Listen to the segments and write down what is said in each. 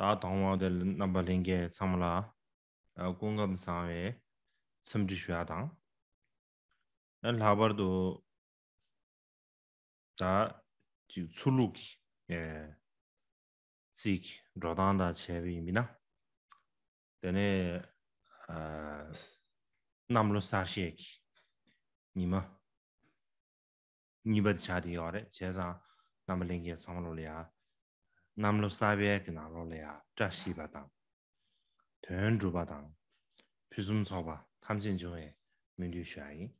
tā tōngwō de nāmbā līngyē tsāma lā kōngā mī sāwē tsīmchī shwēyā tāṋ nā labar dō tā chū tsū lūkī tsīk rōtān namlo sabye ki naro le ya cha shi ba tang, tuen zhu ba tang, pizum tso ba tam jin jung e min du shua xie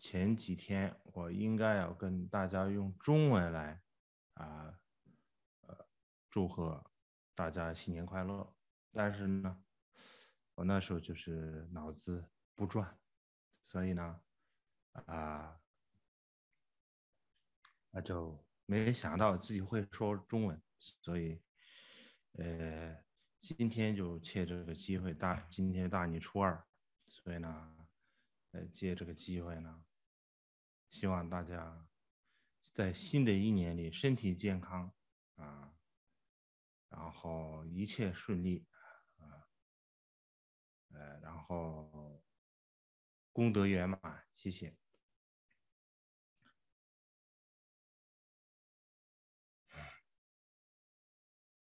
前几天我应该要跟大家用中文来，啊，呃，祝贺大家新年快乐。但是呢，我那时候就是脑子不转，所以呢，啊，那就没想到自己会说中文。所以，呃，今天就借这个机会，大今天大年初二，所以呢，呃，借这个机会呢。希望大家在新的一年里身体健康啊，然后一切顺利啊，呃，然后功德圆满，谢谢。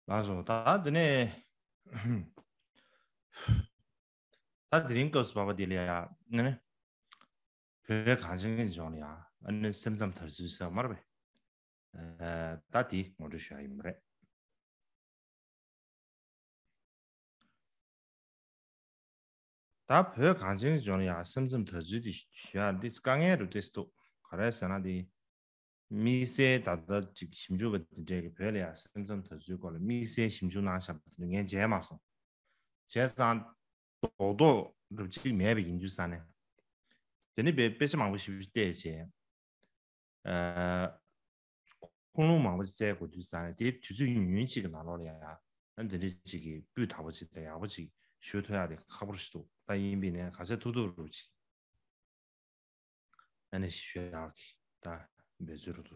老说他呢？他那应告诉爸爸的里呀，那…… dā pē 존이야. zhōng yā, an 말베. sēm tsāṃ tāzhū sā mā rūpē, dā tī mō rū shuā yī mbō rē. dā pē kāngzhēng zhōng yā sēm tsāṃ tāzhū dī shūyā, dī tsā kāngyā rū tē sṭū khārā yā sā nā mī sē tī shimchū tī mī sē shimchū nā shā tī jē mā sō jē tō tō dēnī bē bēshī māngwē shū shī dē yī qi kōnglōng māngwē jī zayi gu dī sā yī, dē tū shū yuñ yuñ chī gā nā rōliyā yā, dēnī jī qi bī tu, tu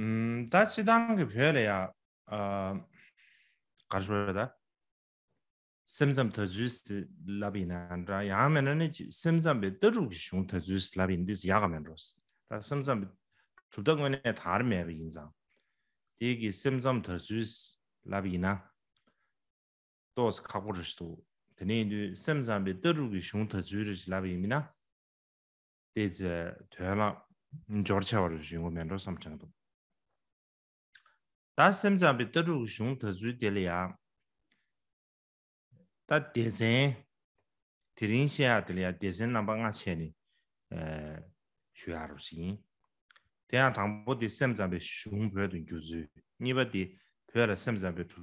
음 다치당게 별이야 아 가르즈베라 심잠 터지스 라비나 안다 야메네 심잠 베 터르기 쉬못 터지스 라빈디스 다 심잠 줄던원의 다른 매로 인상 이게 심잠 터지스 라비나 또스 가볼 수도 데네 심잠 베 터르기 쉬못 터지스 라비미나 데제 토하나 조르차와르 dā sēm zhāngbē tā rūg shūng tā zhūy tē līyā tā tēzhēng tēzhēng xēyā tē līyā tēzhēng nāmbā ngā xēni shūyā rūshīng tēyā tāng bō tī sēm zhāngbē shūng bē tuñ kyu zhūy nī bā tī bē rā chū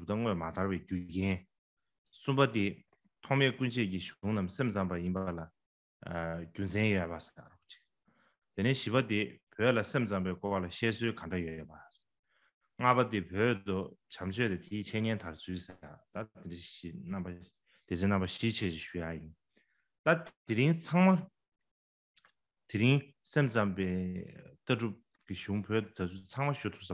tāng mā tā sū bā tōng ngā pa dhī pyōyō tō chāmyōyō dhī yī chēnyēn tā rī sūyī sāyā dhāt dhī dhī xī ngā pa dhī xī ngā pa dhī xī chēyī shūyāyī dhāt dhī rī ngā tsāngmā dhī rī saṃ tsāng bē dhā rūp kī shūng pyōyō dhā rūp tsāngmā shūyō tūsa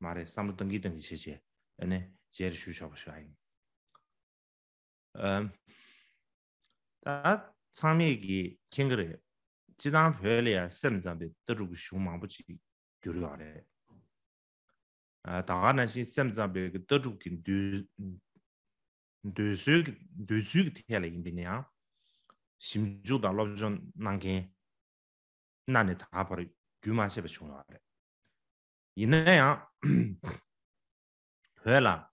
mā rē chēyā ā, tāṋmī 킹그레 kiṋṋgarī, jīdāṋ huyā līyā, sēm zāmbī, 아 다가나시 shūmāṋ buchī kī kī rūyā līyī. Tāṋgā nā shī sēm zāmbī kī tā rūgū kī dū, dū sū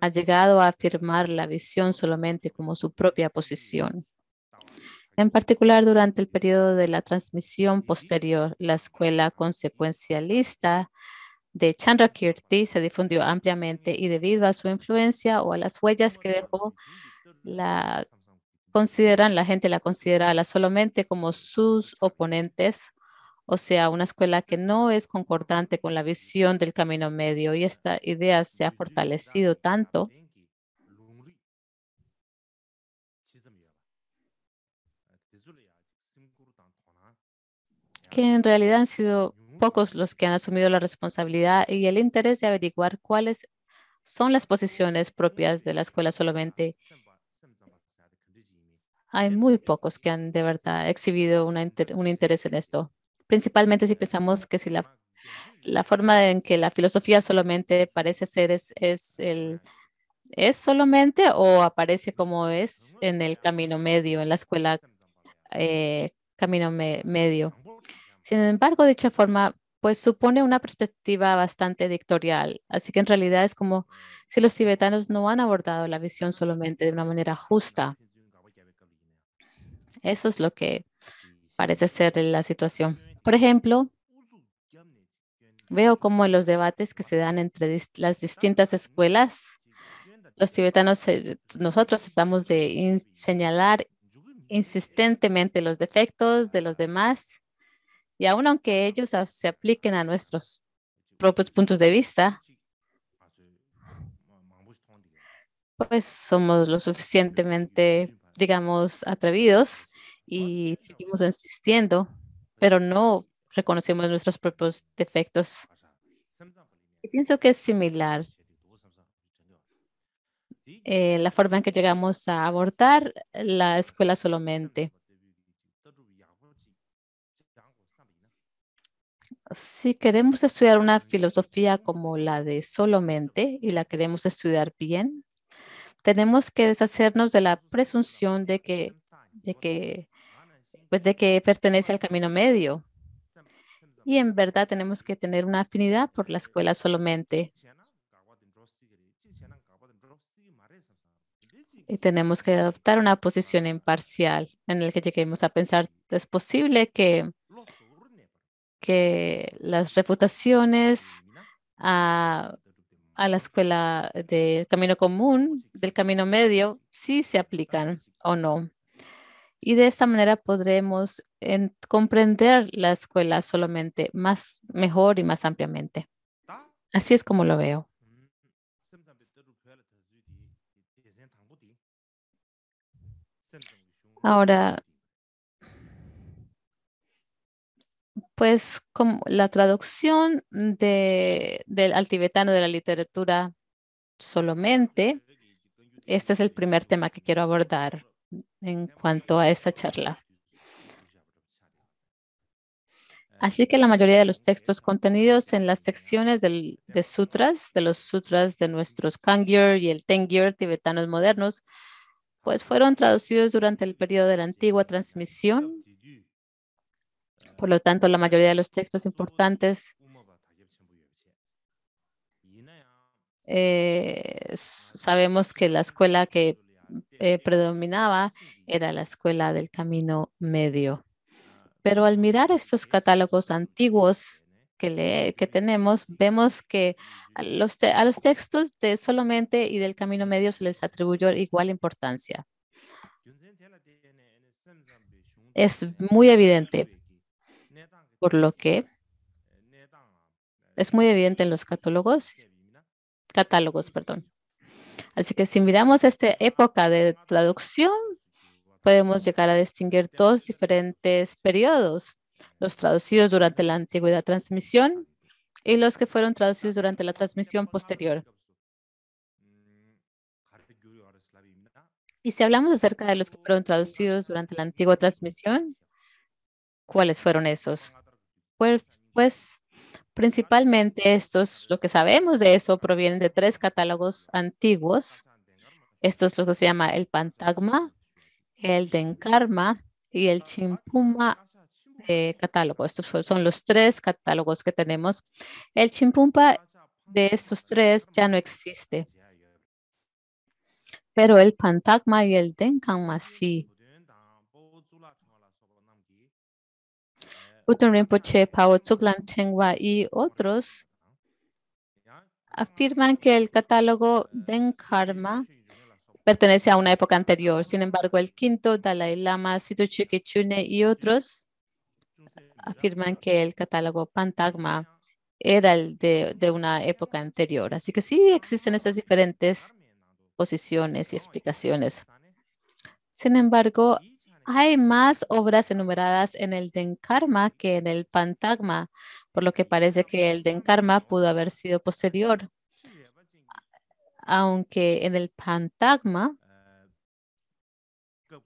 ha llegado a afirmar la visión solamente como su propia posición. En particular, durante el periodo de la transmisión posterior, la escuela consecuencialista de Chandrakirti se difundió ampliamente y debido a su influencia o a las huellas que dejó, la consideran, la gente la considera solamente como sus oponentes o sea, una escuela que no es concordante con la visión del camino medio. Y esta idea se ha fortalecido tanto que en realidad han sido pocos los que han asumido la responsabilidad y el interés de averiguar cuáles son las posiciones propias de la escuela solamente. Hay muy pocos que han de verdad exhibido un interés en esto principalmente si pensamos que si la, forma en que la filosofía solamente parece ser es, es, el, es solamente o aparece como es en el camino medio, en la escuela eh, camino medio. Sin embargo, dicha forma pues supone una perspectiva bastante dictorial. Así que en realidad es como si los tibetanos no han abordado la visión solamente de una manera justa. Eso es lo que parece ser la situación. Por ejemplo, veo como en los debates que se dan entre las distintas escuelas, los tibetanos, nosotros estamos de señalar insistentemente los defectos de los demás y aun aunque ellos se apliquen a nuestros propios puntos de vista, pues somos lo suficientemente, digamos, atrevidos y seguimos insistiendo pero no reconocemos nuestros propios defectos. Y pienso que es similar eh, la forma en que llegamos a abordar la escuela solamente. Si queremos estudiar una filosofía como la de solamente y la queremos estudiar bien, tenemos que deshacernos de la presunción de que, de que pues de que pertenece al camino medio. Y en verdad tenemos que tener una afinidad por la escuela solamente. Y tenemos que adoptar una posición imparcial en la que lleguemos a pensar, es posible que, que las refutaciones a, a la escuela del camino común, del camino medio, sí se aplican o no y de esta manera podremos comprender la escuela solamente más mejor y más ampliamente. Así es como lo veo. Ahora, pues como la traducción del al tibetano de la literatura solamente, este es el primer tema que quiero abordar en cuanto a esta charla. Así que la mayoría de los textos contenidos en las secciones de sutras, de los sutras de nuestros Kangyur y el Tengyur tibetanos modernos, pues fueron traducidos durante el periodo de la antigua transmisión. Por lo tanto, la mayoría de los textos importantes eh, sabemos que la escuela que eh, predominaba era la escuela del camino medio. Ah, Pero al mirar estos catálogos antiguos que, le, que tenemos, vemos que los, a los textos de Solamente y del Camino Medio se les atribuyó igual importancia. Es muy evidente, por lo que eh, eh, es muy evidente en los catálogos, catálogos, perdón, Así que si miramos esta época de traducción, podemos llegar a distinguir dos diferentes periodos, los traducidos durante la antigüedad transmisión y los que fueron traducidos durante la transmisión posterior. Y si hablamos acerca de los que fueron traducidos durante la antigua transmisión, ¿cuáles fueron esos? pues, pues Principalmente estos, lo que sabemos de eso, provienen de tres catálogos antiguos. Esto es lo que se llama el Pantagma, el Denkarma y el Chimpuma eh, catálogo. Estos son los tres catálogos que tenemos. El Chimpumpa de estos tres ya no existe, pero el Pantagma y el Denkarma sí. Butun Rinpoche, Pao Tsuklan y otros afirman que el catálogo Denkarma Karma pertenece a una época anterior. Sin embargo, el quinto Dalai Lama, Situ Chune y otros afirman que el catálogo Pantagma era el de, de, una época anterior. Así que sí existen esas diferentes posiciones y explicaciones. Sin embargo, hay más obras enumeradas en el karma que en el Pantagma, por lo que parece que el karma pudo haber sido posterior, aunque en el Pantagma eh,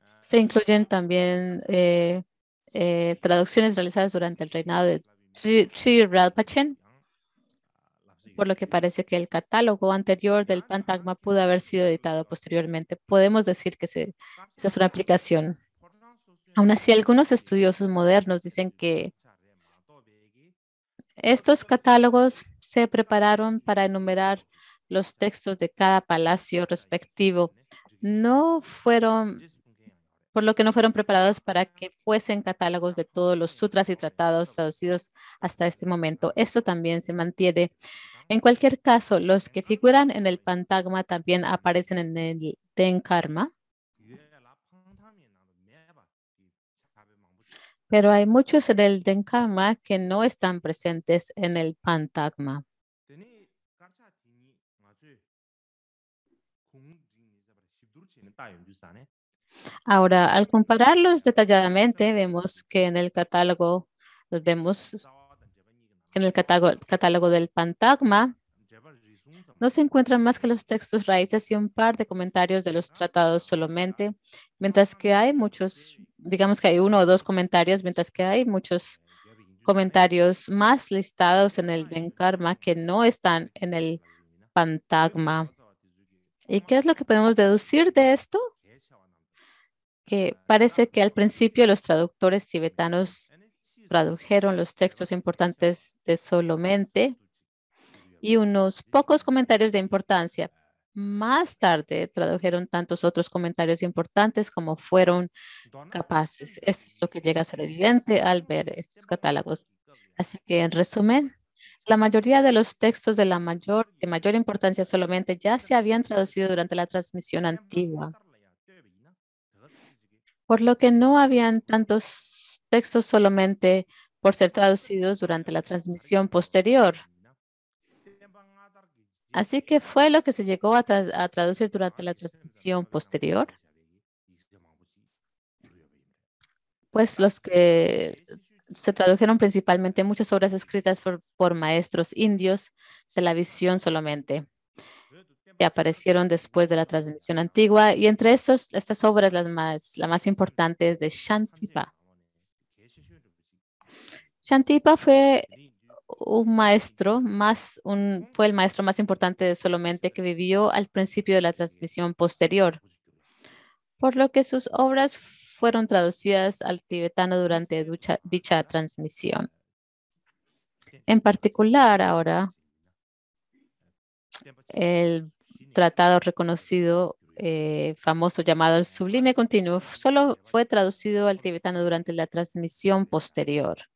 ah, se incluyen también eh, eh, traducciones realizadas durante el reinado de Sri Radpachen por lo que parece que el catálogo anterior del Pantagma pudo haber sido editado posteriormente. Podemos decir que esa es una aplicación. Aún así, algunos estudiosos modernos dicen que estos catálogos se prepararon para enumerar los textos de cada palacio respectivo. No fueron, por lo que no fueron preparados para que fuesen catálogos de todos los sutras y tratados traducidos hasta este momento. Esto también se mantiene en cualquier caso, los que figuran en el pantagma también aparecen en el Karma. Pero hay muchos en el Karma que no están presentes en el pantagma. Ahora, al compararlos detalladamente, vemos que en el catálogo los vemos en el catálogo, catálogo del Pantagma, no se encuentran más que los textos raíces y un par de comentarios de los tratados solamente, mientras que hay muchos, digamos que hay uno o dos comentarios, mientras que hay muchos comentarios más listados en el Denkarma que no están en el Pantagma. ¿Y qué es lo que podemos deducir de esto? Que parece que al principio los traductores tibetanos tradujeron los textos importantes de solamente y unos pocos comentarios de importancia. Más tarde tradujeron tantos otros comentarios importantes como fueron capaces. Esto es lo que llega a ser evidente al ver estos catálogos. Así que, en resumen, la mayoría de los textos de, la mayor, de mayor importancia solamente ya se habían traducido durante la transmisión antigua, por lo que no habían tantos textos solamente por ser traducidos durante la transmisión posterior. Así que fue lo que se llegó a, traducir durante la transmisión posterior. Pues los que se tradujeron principalmente muchas obras escritas por, maestros indios de la visión solamente, que aparecieron después de la transmisión antigua. Y entre estos, estas obras, las más, la más importante es de Shantipa. Shantipa fue un maestro más, fue el maestro más importante de solamente que vivió al principio de la transmisión posterior, por lo que sus obras fueron traducidas al tibetano durante dicha transmisión. En particular, ahora, el tratado reconocido eh, famoso llamado El Sublime Continuo solo fue traducido al tibetano durante la transmisión posterior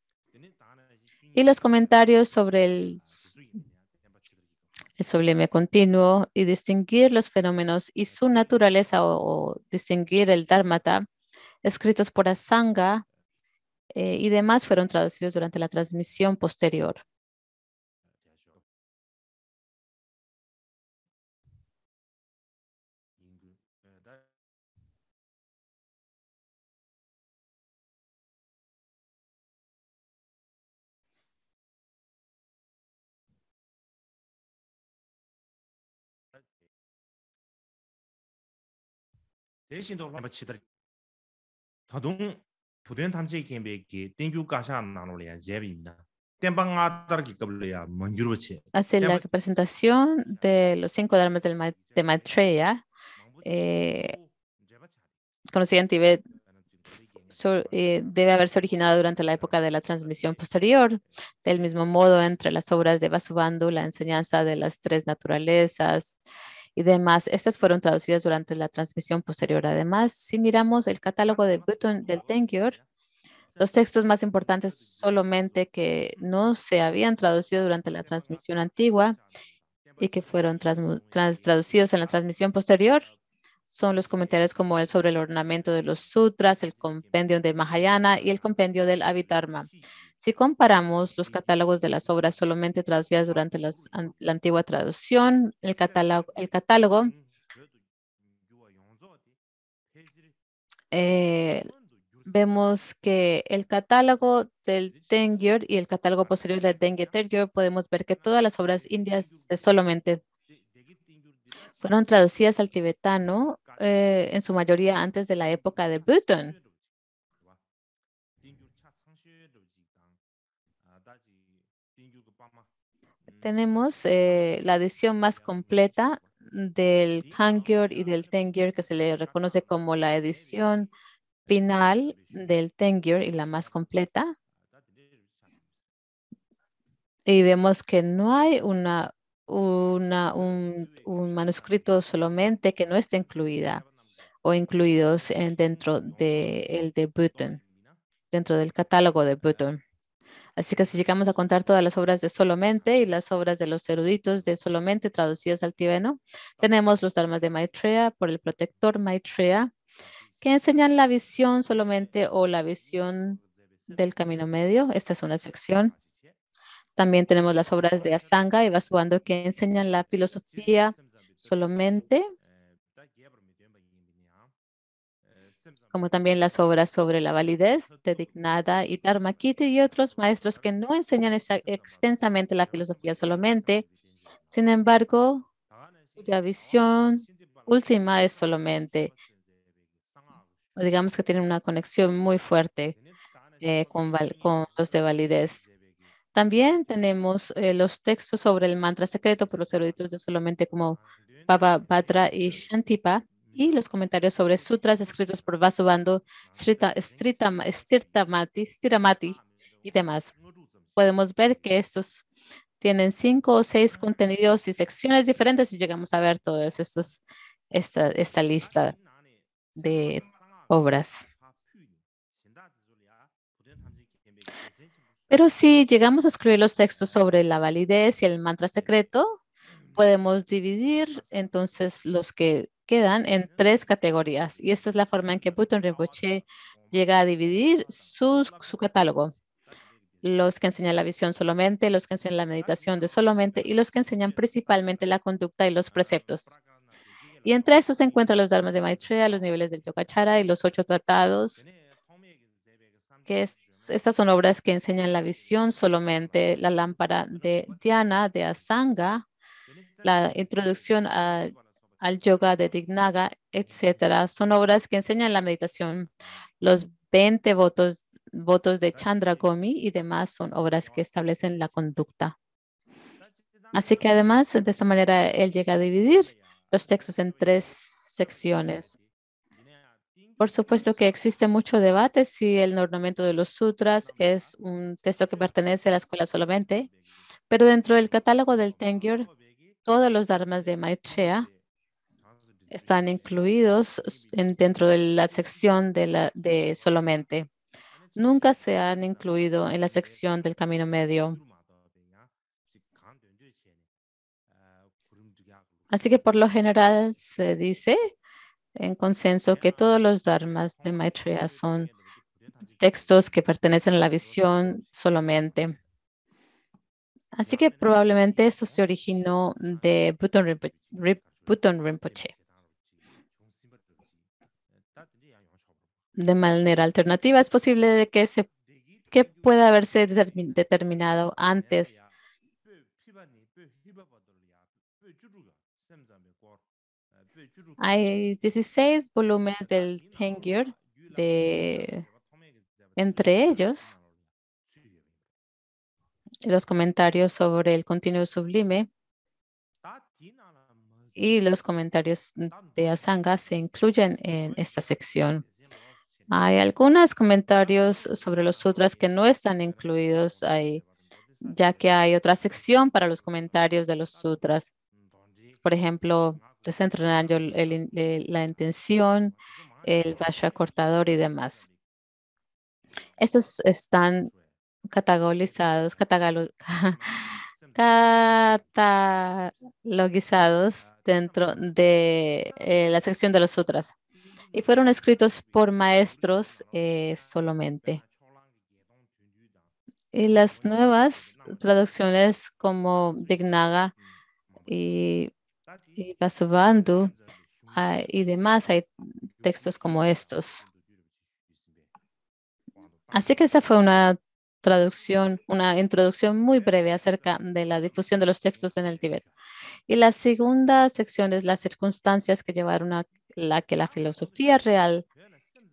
y los comentarios sobre el, el sublime continuo y distinguir los fenómenos y su naturaleza o, distinguir el dharmata escritos por Asanga eh, y demás fueron traducidos durante la transmisión posterior. Hace la presentación de los cinco dharmas de Maitreya, eh, conocida en Tibet, eh, debe haberse originado durante la época de la transmisión posterior. Del mismo modo, entre las obras de Vasubandhu, la enseñanza de las tres naturalezas, y demás. Estas fueron traducidas durante la transmisión posterior. Además, si miramos el catálogo de Button del Tengyur, los textos más importantes solamente que no se habían traducido durante la transmisión antigua y que fueron traducidos en la transmisión posterior son los comentarios como el sobre el ornamento de los sutras, el compendio del Mahayana y el compendio del Abhidharma. Si comparamos los catálogos de las obras solamente traducidas durante la antigua traducción, el catálogo, el catálogo eh, vemos que el catálogo del Tengyur y el catálogo posterior del Dengue podemos ver que todas las obras indias solamente fueron traducidas al tibetano eh, en su mayoría antes de la época de Button. tenemos eh, la edición más completa del Tangier y del Tengier, que se le reconoce como la edición final del Tengier y la más completa. Y vemos que no hay una, un, manuscrito solamente que no esté incluida o incluidos dentro de, de Button, dentro del catálogo de Button. Así que si llegamos a contar todas las obras de Solamente y las obras de los eruditos de Solamente traducidas al tibeno, tenemos los Dharmas de Maitreya por el protector Maitreya, que enseñan la visión solamente o la visión del camino medio. Esta es una sección. También tenemos las obras de Asanga y Vasubandhu que enseñan la filosofía solamente como también las obras sobre la validez de Dignada y Dharmakiti y otros maestros que no enseñan extensamente la filosofía solamente. Sin embargo, la visión última es solamente, digamos que tiene una conexión muy fuerte eh, con, con, los de validez. También tenemos eh, los textos sobre el mantra secreto por los eruditos de solamente como Baba Patra y Shantipa y los comentarios sobre sutras escritos por Vasubandhu, Stiramati y demás. Podemos ver que estos tienen cinco o seis contenidos y secciones diferentes y llegamos a ver todos estos esta, esta lista de obras. Pero si llegamos a escribir los textos sobre la validez y el mantra secreto, podemos dividir entonces los que quedan en tres categorías y esta es la forma en que Button Rinpoche llega a dividir su, su catálogo. Los que enseñan la visión solamente, los que enseñan la meditación de solamente y los que enseñan principalmente la conducta y los preceptos. Y entre estos se encuentran los dharmas de Maitreya, los niveles del Yogacara y los ocho tratados, que estas son obras que enseñan la visión solamente, la lámpara de diana de Asanga, la introducción a al yoga de Dignaga, etc. Son obras que enseñan la meditación. Los 20 votos, votos de Chandra Gomi y demás son obras que establecen la conducta. Así que además, de esta manera, él llega a dividir los textos en tres secciones. Por supuesto que existe mucho debate si el ornamento de los sutras es un texto que pertenece a la escuela solamente, pero dentro del catálogo del Tengyur, todos los dharmas de Maitreya están incluidos en, dentro de la sección de, la, de solamente. Nunca se han incluido en la sección del camino medio. Así que por lo general se dice en consenso que todos los dharmas de Maitreya son textos que pertenecen a la visión solamente. Así que probablemente eso se originó de Button Rinpoche. de manera alternativa, es posible de que, se, que pueda haberse determinado antes. Hay 16 volúmenes del Tengyur, de, entre ellos los comentarios sobre el continuo sublime y los comentarios de Asanga se incluyen en esta sección. Hay algunos comentarios sobre los sutras que no están incluidos ahí, ya que hay otra sección para los comentarios de los sutras. Por ejemplo, desentrenando eh, la intención, el vaya cortador y demás. Estos están categorizados, catalogizados dentro de eh, la sección de los sutras y fueron escritos por maestros eh, solamente. Y las nuevas traducciones como Dignaga y, y Vasubandhu ah, y demás, hay textos como estos. Así que esta fue una traducción, una introducción muy breve acerca de la difusión de los textos en el Tíbet. Y la segunda sección es las circunstancias que llevaron a la que la filosofía real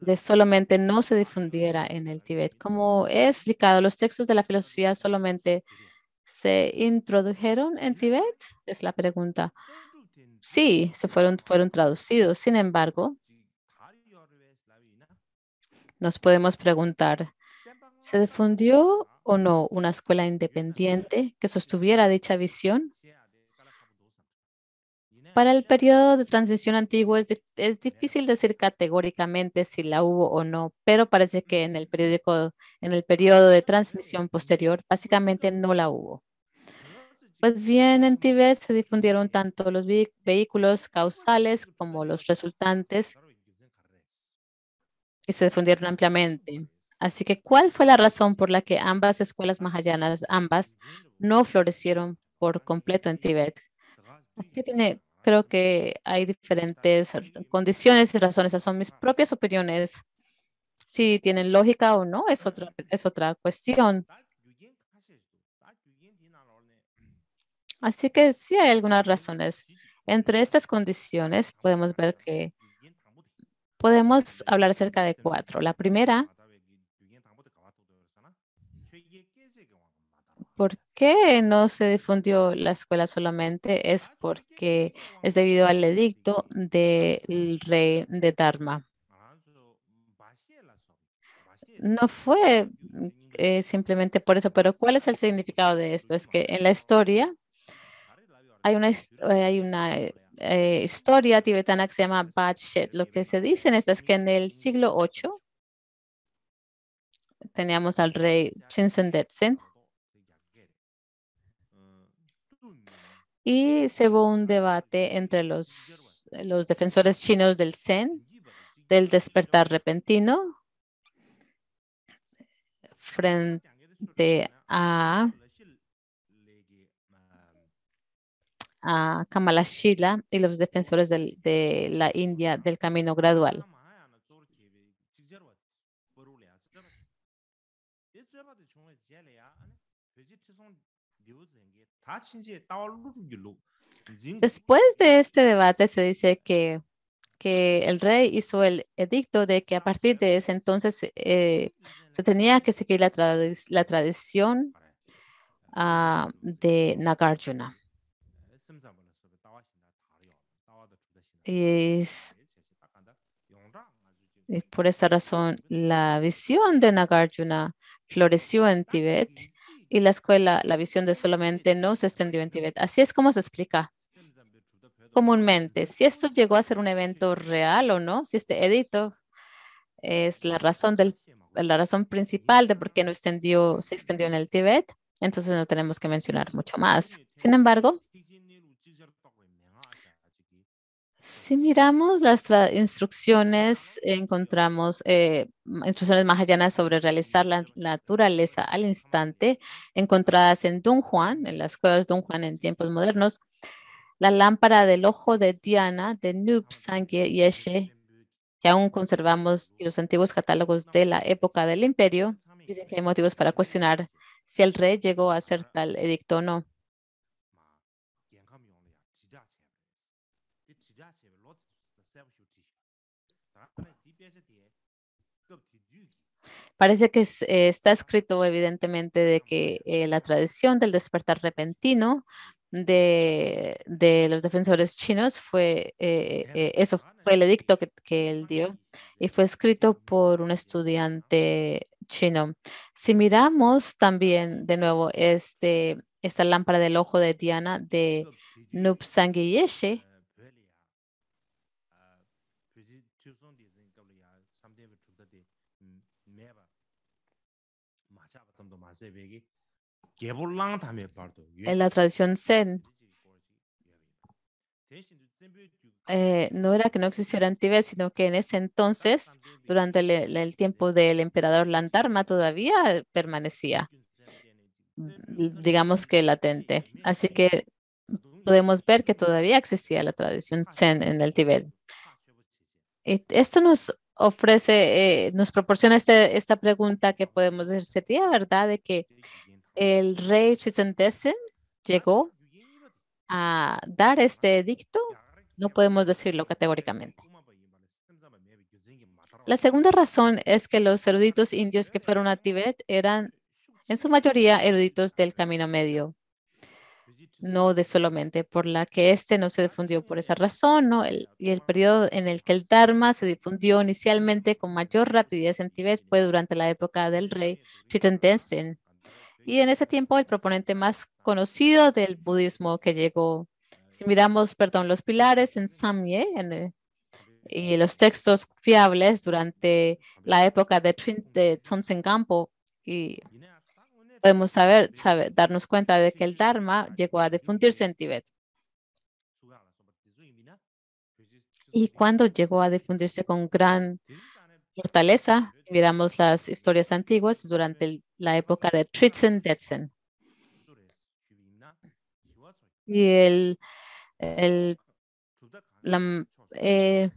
de solamente no se difundiera en el Tíbet. Como he explicado, los textos de la filosofía solamente se introdujeron en Tíbet, es la pregunta. Sí, se fueron, fueron traducidos. Sin embargo, nos podemos preguntar, ¿se difundió o no una escuela independiente que sostuviera dicha visión? Para el periodo de transmisión antiguo es, es, difícil decir categóricamente si la hubo o no, pero parece que en el, periódico, en el periodo de transmisión posterior básicamente no la hubo. Pues bien, en Tíbet se difundieron tanto los vehículos causales como los resultantes y se difundieron ampliamente. Así que, ¿cuál fue la razón por la que ambas escuelas mahayanas, ambas, no florecieron por completo en Tíbet? ¿Qué tiene Creo que hay diferentes condiciones y razones. Esas son mis propias opiniones. Si tienen lógica o no es otra, es otra cuestión. Así que sí hay algunas razones. Entre estas condiciones podemos ver que podemos hablar acerca de cuatro. La primera ¿Por qué no se difundió la escuela solamente? Es porque es debido al edicto del rey de Dharma. No fue eh, simplemente por eso, pero ¿cuál es el significado de esto? Es que en la historia hay una, eh, hay una eh, historia tibetana que se llama Bachet. Lo que se dice en esto es que en el siglo VIII teníamos al rey Chinsen y se hubo un debate entre los, los defensores chinos del Zen, del despertar repentino, frente a, a Kamala Shila y los defensores de la India del camino gradual. Después de este debate se dice que, que el rey hizo el edicto de que a partir de ese entonces eh, se tenía que seguir la, tradición ah, de Nagarjuna. por esa razón la visión de Nagarjuna floreció en Tibet y la escuela, la visión de solamente no se extendió en Tibet. Así es como se explica comúnmente. Si esto llegó a ser un evento real o no, si este edito es la razón, del, la razón principal de por qué no extendió, se extendió en el Tíbet, entonces no tenemos que mencionar mucho más. Sin embargo, si miramos las instrucciones, encontramos eh, instrucciones más sobre realizar la, naturaleza al instante, encontradas en Don Juan, en las cuevas Don Juan en tiempos modernos, la lámpara del ojo de Diana de Nub Sangye Yeshe, que aún conservamos en los antiguos catálogos de la época del imperio, dice que hay motivos para cuestionar si el rey llegó a hacer tal edicto o no. Parece que eh, está escrito evidentemente de que eh, la tradición del despertar repentino de, los defensores chinos fue, eh, eso fue el edicto que, él dio y fue escrito por un estudiante chino. Si miramos también de nuevo este, esta lámpara del ojo de Diana de Yeshe. En la tradición Zen, eh, no era que no existiera en Tibet, sino que en ese entonces, durante el, tiempo del emperador Lantarma, todavía permanecía, mm, digamos que latente. Así que podemos ver que todavía existía la tradición Zen en el tibet esto nos ofrece, eh, nos proporciona este, esta pregunta que podemos decir, sería verdad de que el rey Desen llegó a dar este edicto, no podemos decirlo categóricamente. La segunda razón es que los eruditos indios que fueron a Tibet eran en su mayoría eruditos del camino medio no de solamente por la que este no se difundió por esa razón, ¿no? y el periodo en el que el Dharma se difundió inicialmente con mayor rapidez en Tibet fue durante la época del rey Chitan Y en ese tiempo el proponente más conocido del budismo que llegó, si miramos, perdón, los pilares en Samye eh, y los textos fiables durante la época de, Trin, y podemos saber, darnos cuenta de que el Dharma llegó a difundirse en Tíbet. Y cuando llegó a difundirse con gran fortaleza, miramos las historias antiguas, durante la época de tritzen Y el, el la, eh,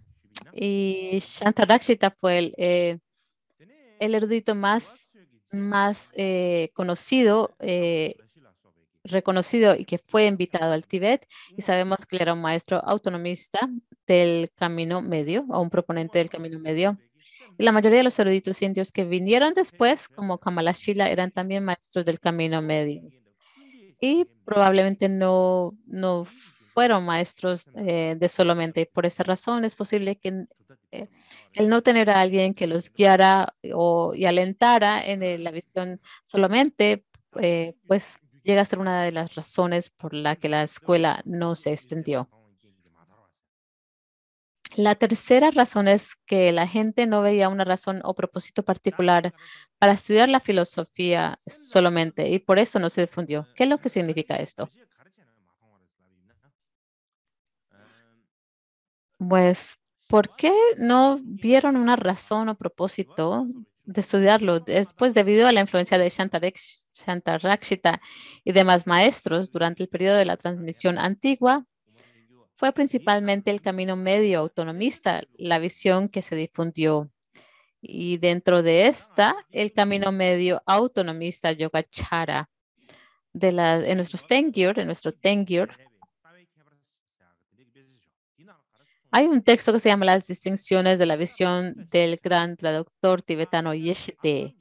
y Shantarakshita fue el, eh, el erudito más más eh, conocido, eh, reconocido y que fue invitado al Tíbet. Y sabemos que era un maestro autonomista del camino medio o un proponente del camino medio. la mayoría de los eruditos indios que vinieron después, como Kamalashila, eran también maestros del camino medio. Y probablemente no, no fueron maestros eh, de solamente. Por esa razón es posible que eh, el no tener a alguien que los guiara eh, o, y alentara en eh, la visión solamente, pues llega a ser una de las razones por la que la escuela no se extendió. La tercera razón es que la gente no veía una razón o propósito particular para estudiar la filosofía solamente y por eso no se difundió. ¿Qué es lo que significa esto? Pues ¿Por qué no vieron una razón o propósito de estudiarlo? Después, debido a la influencia de Shantarakshita y demás maestros durante el periodo de la transmisión antigua, fue principalmente el camino medio autonomista, la visión que se difundió. Y dentro de esta, el camino medio autonomista Yogachara, De la, en nuestros Tengyur, en nuestro Tengyur, Hay un texto que se llama Las distinciones de la visión del gran traductor tibetano Yeshite.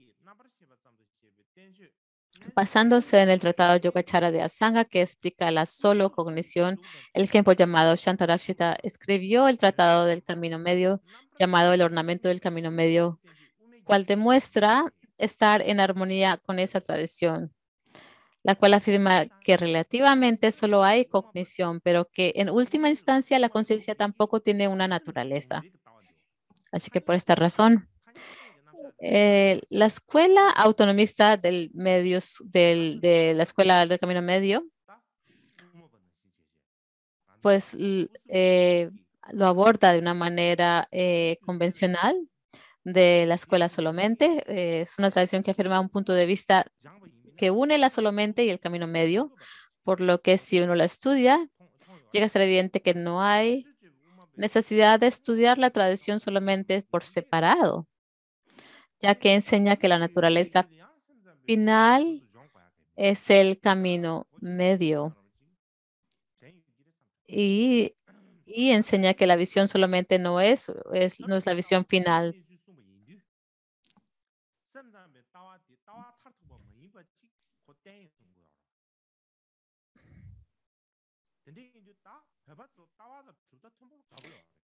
Basándose en el tratado Yogachara de Asanga, que explica la solo cognición, el tiempo llamado Shantarakshita escribió el tratado del camino medio, llamado El ornamento del camino medio, cual demuestra estar en armonía con esa tradición la cual afirma que relativamente solo hay cognición, pero que en última instancia la conciencia tampoco tiene una naturaleza. Así que por esta razón, eh, la escuela autonomista del medios de la escuela del camino medio, pues eh, lo aborda de una manera eh, convencional de la escuela solamente. es una tradición que afirma un punto de vista que une la solamente y el camino medio, por lo que si uno la estudia, llega a ser evidente que no hay necesidad de estudiar la tradición solamente por separado, ya que enseña que la naturaleza final es el camino medio. Y, enseña que la visión solamente no es, no es la visión final,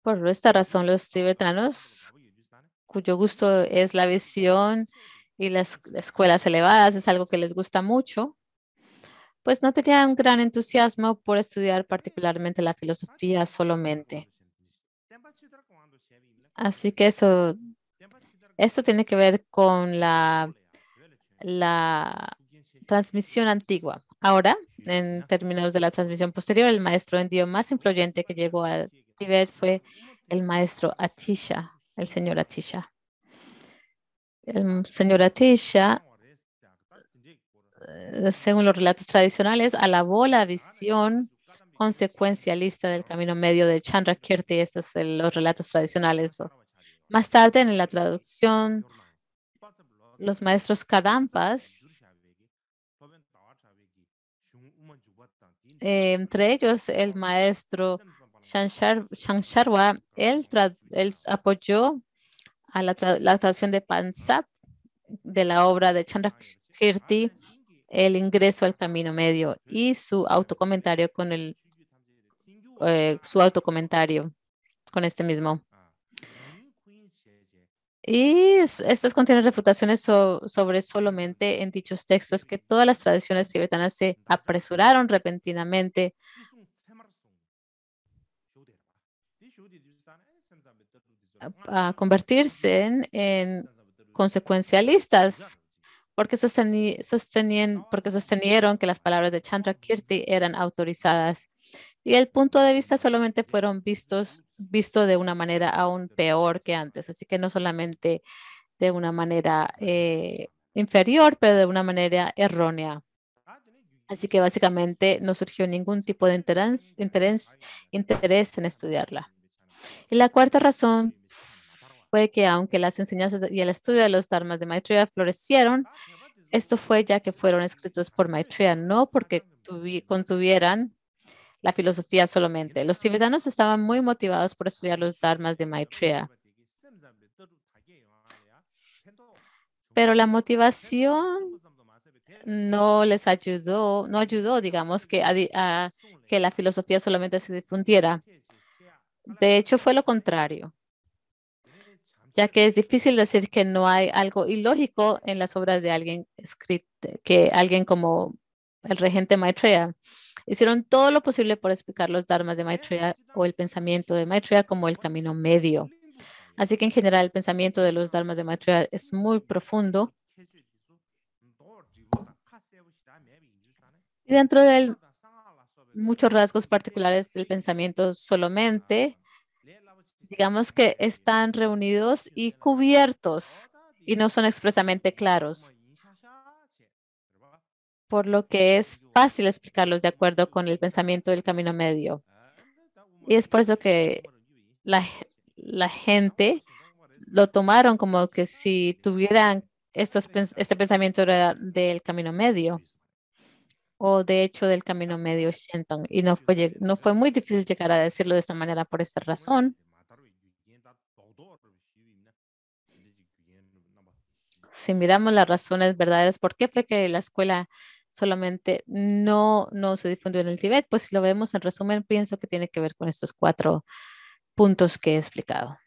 Por esta razón, los tibetanos, cuyo gusto es la visión y las escuelas elevadas, es algo que les gusta mucho, pues no tenían gran entusiasmo por estudiar particularmente la filosofía solamente. Así que eso, esto tiene que ver con la, la transmisión antigua. Ahora, en términos de la transmisión posterior, el maestro indio más influyente que llegó a Tibet fue el maestro Atisha, el señor Atisha. El señor Atisha, eh, según los relatos tradicionales, alabó la visión consecuencialista del camino medio de Kirti. Estos son los relatos tradicionales. Más tarde, en la traducción, los maestros Kadampas entre ellos el maestro Shansharwa, él, apoyó a la, la traducción de Pansap de la obra de Chandrakirti, El ingreso al camino medio, y su autocomentario con el eh, su autocomentario con este mismo y estas contienen refutaciones sobre solamente en dichos textos que todas las tradiciones tibetanas se apresuraron repentinamente. A, convertirse en, consecuencialistas porque, sostenían porque sostenieron que las palabras de Chandra Kirti eran autorizadas y el punto de vista solamente fueron vistos visto de una manera aún peor que antes. Así que no solamente de una manera eh, inferior, pero de una manera errónea. Así que básicamente no surgió ningún tipo de interés, en estudiarla. Y la cuarta razón fue que aunque las enseñanzas y el estudio de los dharmas de Maitreya florecieron, esto fue ya que fueron escritos por Maitreya, no porque contuvieran la filosofía solamente. Los tibetanos estaban muy motivados por estudiar los dharmas de Maitreya. Pero la motivación no les ayudó, no ayudó, digamos, que a, que la filosofía solamente se difundiera. De hecho, fue lo contrario, ya que es difícil decir que no hay algo ilógico en las obras de alguien escrito, que alguien como el regente Maitreya. Hicieron todo lo posible por explicar los dharmas de Maitreya o el pensamiento de Maitreya como el camino medio. Así que en general el pensamiento de los dharmas de Maitreya es muy profundo. Y dentro de él, muchos rasgos particulares del pensamiento solamente, digamos que están reunidos y cubiertos y no son expresamente claros por lo que es fácil explicarlos de acuerdo con el pensamiento del camino medio. Y es por eso que la, gente lo tomaron como que si tuvieran este pensamiento del camino medio o de hecho del camino medio Shenton. Y no fue, no fue muy difícil llegar a decirlo de esta manera por esta razón. si miramos las razones verdaderas por qué fue que la escuela solamente no, se difundió en el Tibet, pues si lo vemos en resumen, pienso que tiene que ver con estos cuatro puntos que he explicado.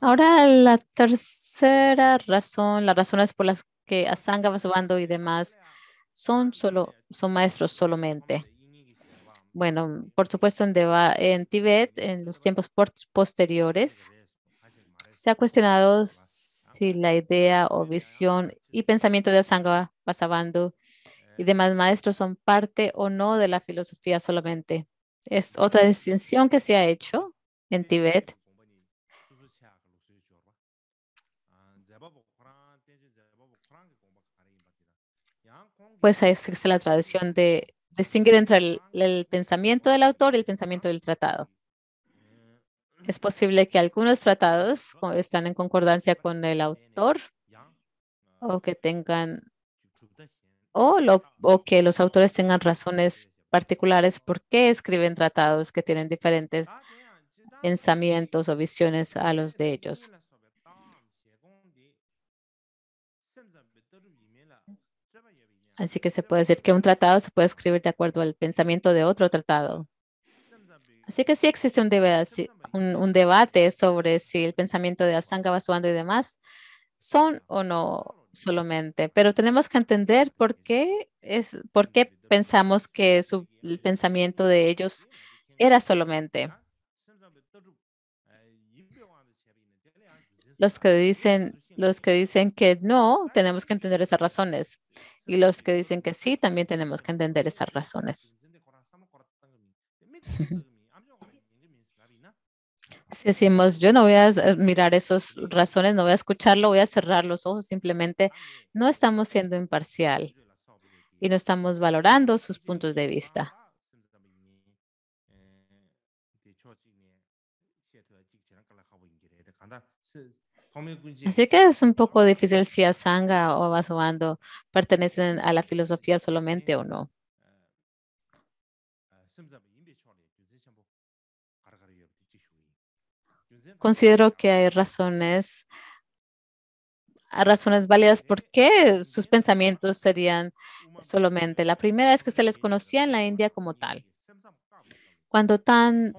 Ahora la tercera razón, las razones por las que Asanga Vasubandhu y demás son solo son maestros solamente bueno, por supuesto en, Deva, en Tibet, en los tiempos posteriores, se ha cuestionado si la idea o visión y pensamiento de Asanga Basabandhu y demás maestros son parte o no de la filosofía solamente. Es otra distinción que se ha hecho en Tibet. Pues es la tradición de distinguir entre el, pensamiento del autor y el pensamiento del tratado. Es posible que algunos tratados están en concordancia con el autor o que tengan lo, o que los autores tengan razones particulares por qué escriben tratados que tienen diferentes pensamientos o visiones a los de ellos. Así que se puede decir que un tratado se puede escribir de acuerdo al pensamiento de otro tratado. Así que sí existe un, debate, un, debate sobre si el pensamiento de Asanga, Basuando y demás son o no solamente, pero tenemos que entender por qué, es, por qué pensamos que su, el pensamiento de ellos era solamente. Los que dicen los que dicen que no, tenemos que entender esas razones. Y los que dicen que sí, también tenemos que entender esas razones. Si decimos, yo no voy a eh, mirar esas razones, no voy a escucharlo, voy a cerrar los ojos, simplemente no estamos siendo imparcial y no estamos valorando sus puntos de vista. Así que es un poco difícil si Asanga o Vasubandhu pertenecen a la filosofía solamente o no. Ah, Considero que hay razones, razones válidas por qué sus pensamientos serían solamente. La primera es que se les conocía en la India como tal. Cuando tan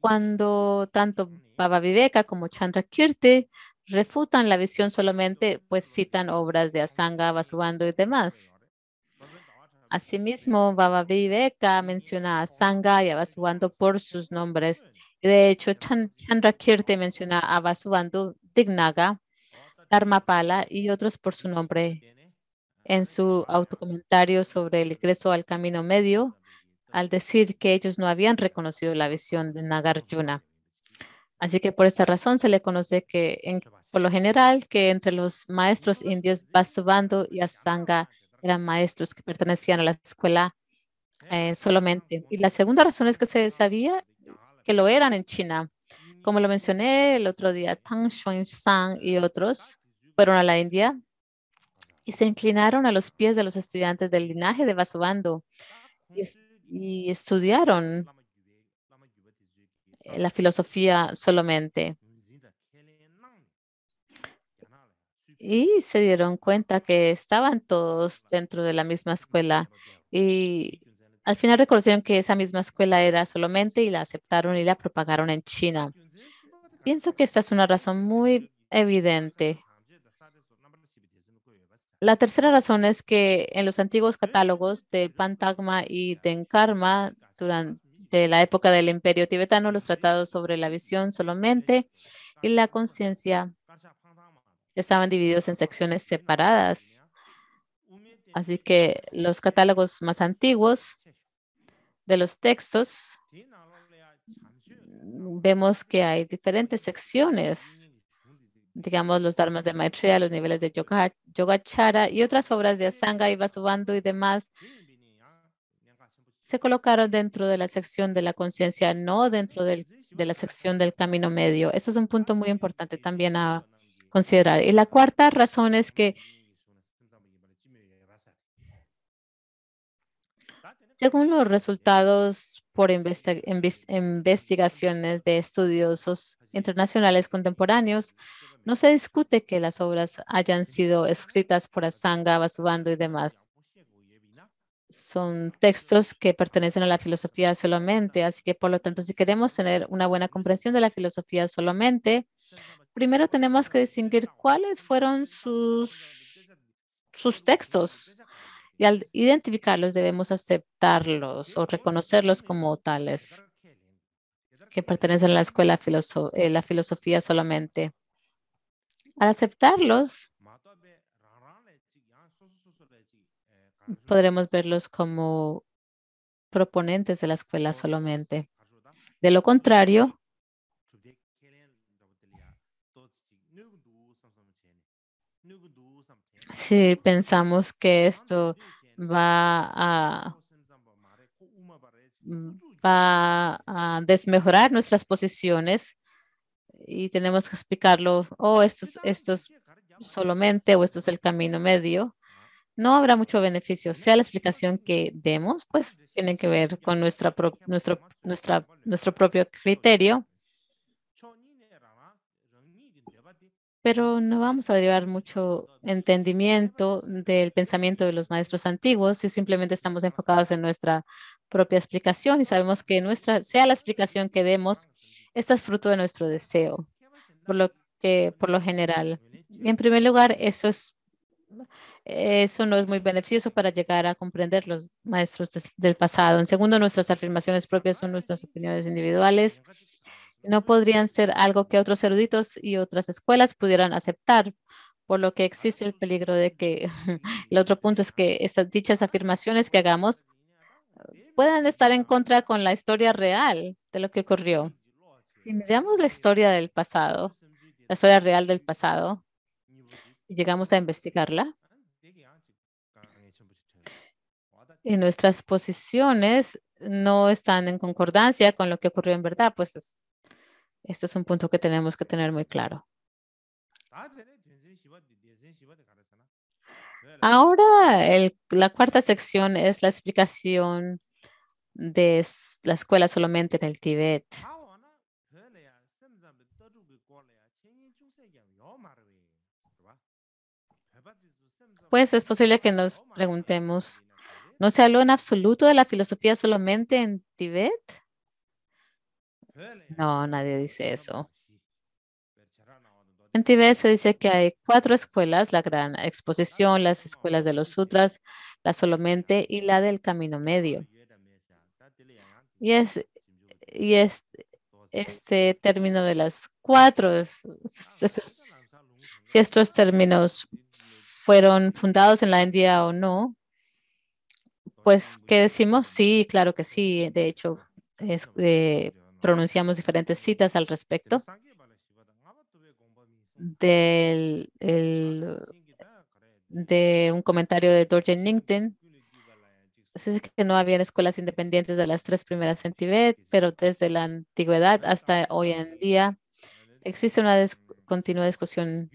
cuando tanto Baba Viveka como Chandra Kirti refutan la visión solamente, pues citan obras de Asanga, Vasubandhu y demás. Asimismo, Baba menciona a Asanga y a Vasubandhu por sus nombres. De hecho, Chandrakirti menciona a Vasubandhu, Dignaga, Dharmapala y otros por su nombre. En su autocomentario sobre el ingreso al camino medio, al decir que ellos no habían reconocido la visión de Nagarjuna. Así que por esta razón se le conoce que por lo general que entre los maestros indios Vasubandhu y Asanga eran maestros que pertenecían a la escuela eh, pues, solamente. Y la segunda razón es que se sabía que lo eran en China. Como lo mencioné el otro día, Tang Xuanzang y otros fueron a la India y se inclinaron a los pies de los estudiantes del linaje de Vasubandhu y estudiaron la filosofía solamente. Y se dieron cuenta que estaban todos dentro de la misma escuela y al final reconocieron que esa misma escuela era solamente y la aceptaron y la propagaron en China. Pienso que esta es una razón muy evidente. La tercera razón es que en los antiguos catálogos de Pantagma y Tenkarma durante la época del imperio tibetano, los tratados sobre la visión solamente y la conciencia estaban divididos en secciones separadas. Así que los catálogos más antiguos de los textos vemos que hay diferentes secciones, digamos los dharmas de Maitreya, los niveles de Yogachara y otras obras de Asanga y Vasubandhu y demás se colocaron dentro de la sección de la conciencia, no dentro de la sección del camino medio. Eso es un punto muy importante también a considerar. Y la cuarta razón es que según los resultados por investigaciones de estudiosos internacionales contemporáneos, no se discute que las obras hayan sido escritas por Asanga, Vasubandhu y demás son textos que pertenecen a la filosofía solamente, así que por lo tanto, si queremos tener una buena comprensión de la filosofía solamente, primero tenemos que distinguir cuáles fueron sus, sus textos y al identificarlos debemos aceptarlos o reconocerlos como tales que pertenecen a la escuela filoso eh, la filosofía solamente. Al aceptarlos, podremos verlos como proponentes de la escuela solamente. De lo contrario, si pensamos que esto va a, va a desmejorar nuestras posiciones y tenemos que explicarlo, o oh, esto, esto es solamente o esto es el camino medio, no habrá mucho beneficio. Sea la explicación que demos, pues tiene que ver con nuestra nuestro, nuestra, nuestro propio criterio. Pero no vamos a derivar mucho entendimiento del pensamiento de los maestros antiguos si simplemente estamos enfocados en nuestra propia explicación y sabemos que nuestra, sea la explicación que demos, esta es fruto de nuestro deseo, por lo que, por lo general. En primer lugar, eso es eh, eso no es muy beneficioso para llegar a comprender los maestros del pasado. En segundo, nuestras afirmaciones propias son nuestras opiniones individuales. No podrían ser algo que otros eruditos y otras escuelas pudieran aceptar, por lo que existe el peligro de que el otro punto es que estas dichas afirmaciones que hagamos puedan estar en contra con la historia real de lo que ocurrió. Si miramos la historia del pasado, la historia real del pasado, llegamos a investigarla, y nuestras posiciones no están en concordancia con lo que ocurrió en verdad, pues esto es un punto que tenemos que tener muy claro. Ahora, el, la cuarta sección es la explicación de la escuela solamente en el Tíbet. pues es posible que nos preguntemos, ¿no se habló en absoluto de la filosofía solamente en Tibet? No, nadie dice eso. En Tibet se dice que hay cuatro escuelas, la gran exposición, las escuelas de los sutras, la solamente y la del camino medio. Y, es, este término de las cuatro, si estos términos fueron fundados en la India o no, pues, ¿qué decimos? Sí, claro que sí. De hecho, eh, pronunciamos diferentes citas al respecto ah, del, de un comentario de Dorje Ningten. Es que no habían escuelas independientes de las tres primeras en Tibet, pero desde la antigüedad hasta hoy en día existe una continua discusión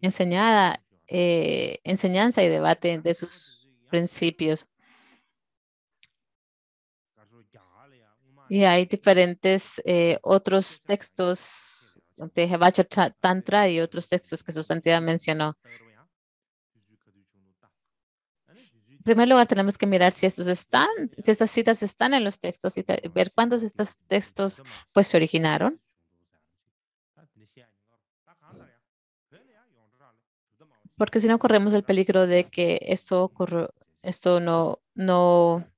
enseñada eh, enseñanza y debate de sus principios. Y hay diferentes eh, otros textos de Hevacha Tantra y otros textos que su santidad mencionó. En primer lugar, tenemos que mirar si estos están, si estas citas están en los textos y ver cuándo estos textos pues se originaron. porque si no corremos el peligro de que esto, esto no,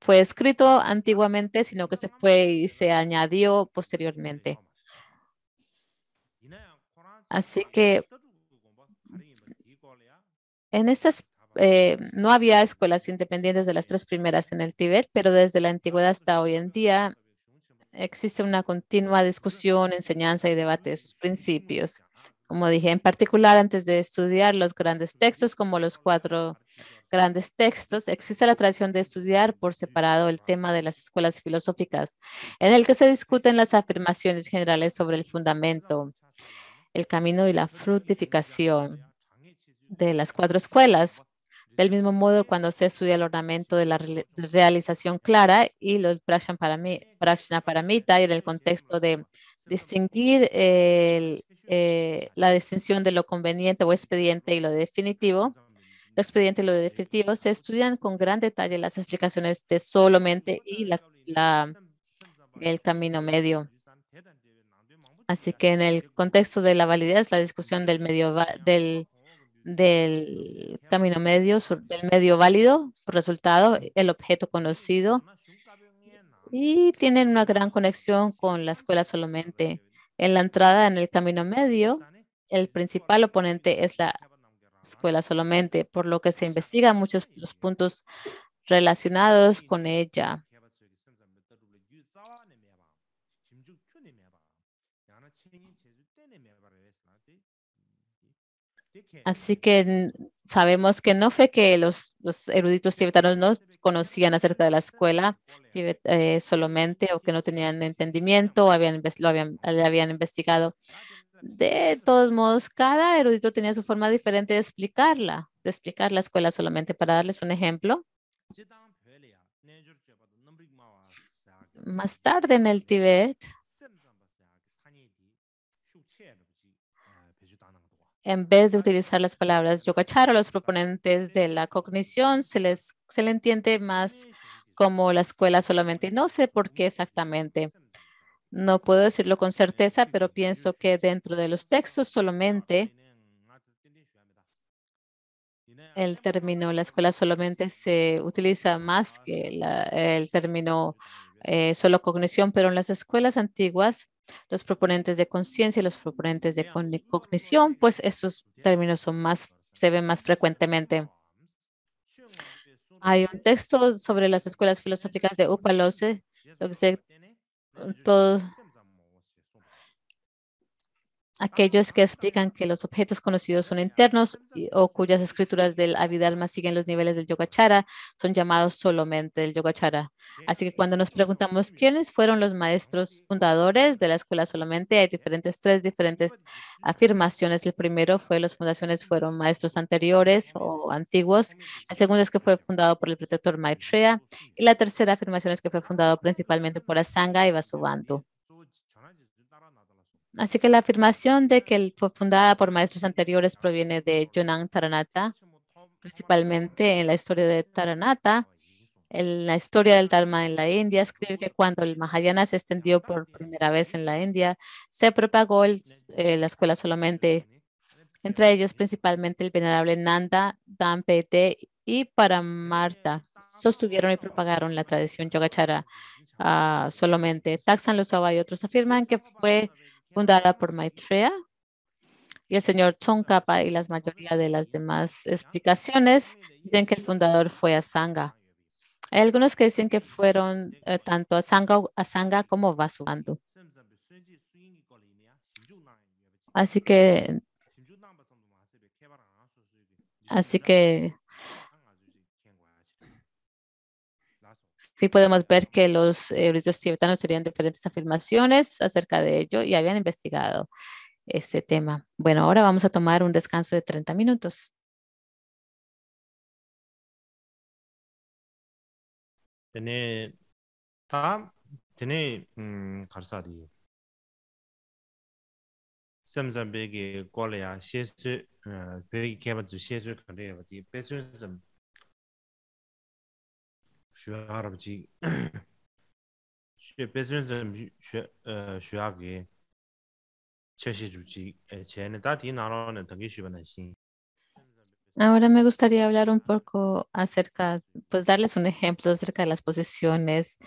fue escrito antiguamente, sino que se fue y se añadió posteriormente. Así que en estas eh, no había escuelas independientes de las tres primeras en el Tíbet, pero desde la antigüedad hasta hoy en día existe una continua discusión, enseñanza y debate de sus principios. Como dije, en particular, antes de estudiar los grandes textos, como los cuatro grandes textos, existe la tradición de estudiar por separado el tema de las escuelas filosóficas, en el que se discuten las afirmaciones generales sobre el fundamento, el camino y la fructificación de las cuatro escuelas. Del mismo modo, cuando se estudia el ornamento de la realización clara y los prashna paramita, y en el contexto de distinguir eh, la distinción de lo conveniente o expediente y lo definitivo. Lo expediente y lo definitivo se estudian con gran detalle las explicaciones de solamente y el camino medio. Así que en el contexto de la validez, la discusión del medio del, camino medio, del medio válido, su resultado, el objeto conocido, y tienen una gran conexión con la escuela solamente. En la entrada en el camino medio, el principal oponente es la escuela solamente, por lo que se investigan muchos los puntos relacionados con ella. Así que sabemos que no fue que los, eruditos tibetanos no conocían acerca de la escuela eh, solamente o que no tenían entendimiento o habían, lo habían investigado. De todos modos, cada erudito tenía su forma diferente de explicarla, de explicar la escuela solamente. Para darles un ejemplo, más tarde en el Tíbet, En vez de utilizar las palabras yogachara, los proponentes de la cognición se les se le entiende más como la escuela solamente. No sé por qué exactamente. No puedo decirlo con certeza, pero pienso que dentro de los textos solamente el término la escuela solamente se utiliza más que el término eh, solo cognición, pero en las escuelas antiguas los proponentes de conciencia y los proponentes de cognición, pues estos términos son más, se ven más frecuentemente. Hay un texto sobre las escuelas filosóficas de Upalose, lo que se, aquellos que explican que los objetos conocidos son internos o cuyas escrituras del Abhidharma siguen los niveles del Yogachara son llamados solamente el Yogachara. Así que cuando nos preguntamos quiénes fueron los maestros fundadores de la escuela solamente, hay diferentes tres diferentes afirmaciones. El primero fue los fundaciones fueron maestros anteriores o antiguos. La segunda es que fue fundado por el protector Maitreya y la tercera afirmación es que fue fundado principalmente por Asanga y Vasubandhu. Así que la afirmación de que fue fundada por maestros anteriores proviene de Yonan Taranata, principalmente en la historia de Taranata. En la historia del Dharma en la India escribe que cuando el Mahayana se extendió por primera vez en la India, se propagó eh, la escuela solamente, entre ellos principalmente el venerable Nanda, Dampete y Paramarta Sostuvieron y propagaron la tradición Yogachara ah, solamente. Taxan Lusava y otros afirman que fue fundada por Maitreya y el señor Tsongkhapa y la mayoría de las demás explicaciones dicen que el fundador fue Asanga. Hay algunos que dicen que fueron eh, tanto Asanga, Asanga como Vasubandhu. Así que, así que Sí podemos ver que los eruditos eh, tibetanos tenían diferentes afirmaciones acerca de ello y habían investigado este tema. Bueno, ahora vamos a tomar un descanso de 30 minutos. Tene, ta, mm, Ahora me gustaría hablar un poco acerca, pues darles un ejemplo acerca de las posiciones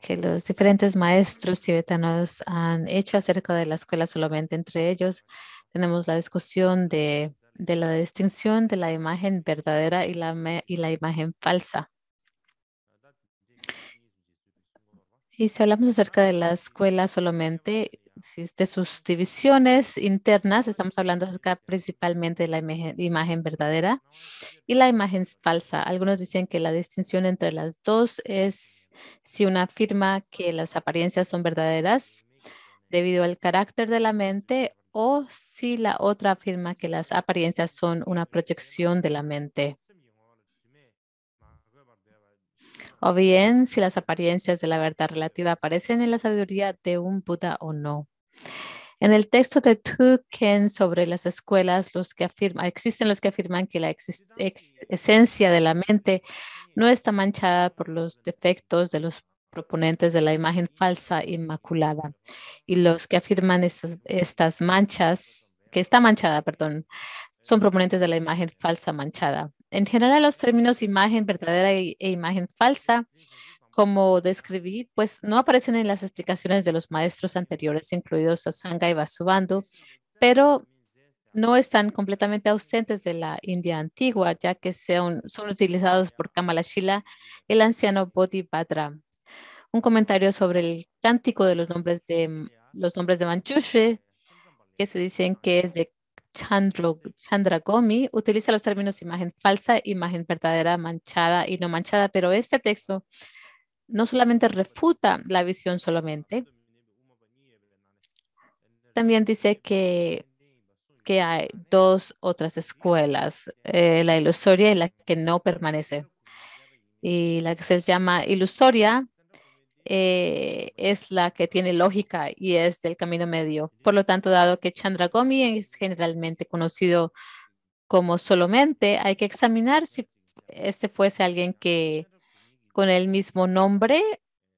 que los diferentes maestros tibetanos han hecho acerca de la escuela solamente. Entre ellos tenemos la discusión de, de la distinción de la imagen verdadera y la, y la imagen falsa. Y si hablamos acerca de la escuela solamente, de sus divisiones internas, estamos hablando acá principalmente de la imagen, verdadera y la imagen falsa. Algunos dicen que la distinción entre las dos es si una afirma que las apariencias son verdaderas debido al carácter de la mente o si la otra afirma que las apariencias son una proyección de la mente. o bien si las apariencias de la verdad relativa aparecen en la sabiduría de un Buda o no. En el texto de Tuken sobre las escuelas, los que existen los que afirman que la esencia de la mente no está manchada por los defectos de los proponentes de la imagen falsa e inmaculada y los que afirman estas, estas manchas que está manchada, perdón, son proponentes de la imagen falsa manchada. En general, los términos imagen verdadera e, e imagen falsa, como describí, pues no aparecen en las explicaciones de los maestros anteriores, incluidos Asanga y Vasubandhu, pero no están completamente ausentes de la India antigua, ya que son, son utilizados por Kamalashila, el anciano Bodhipatra Un comentario sobre el cántico de los nombres de los nombres de Manjushri, que se dicen que es de Chandra Gomi utiliza los términos imagen falsa, imagen verdadera, manchada y no manchada, pero este texto no solamente refuta la visión solamente, también dice que, que hay dos otras escuelas, eh, la ilusoria y la que no permanece. Y la que se llama ilusoria eh, es la que tiene lógica y es del camino medio. Por lo tanto, dado que Chandragomi es generalmente conocido como solamente, hay que examinar si este fuese alguien que con el mismo nombre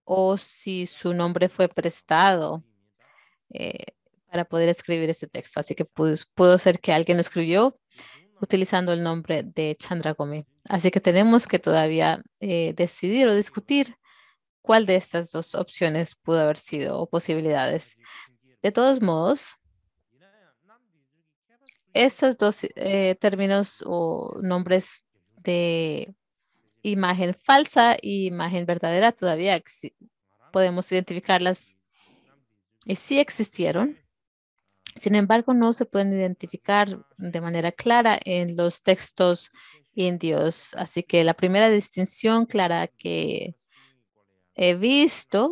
o si su nombre fue prestado eh, para poder escribir este texto. Así que pudo ser que alguien lo escribió utilizando el nombre de Chandragomi. Así que tenemos que todavía eh, decidir o discutir cuál de estas dos opciones pudo haber sido o posibilidades. De todos modos, estos dos eh, términos o nombres de imagen falsa y imagen verdadera todavía podemos identificarlas y sí existieron. Sin embargo, no se pueden identificar de manera clara en los textos indios. Así que la primera distinción clara que he visto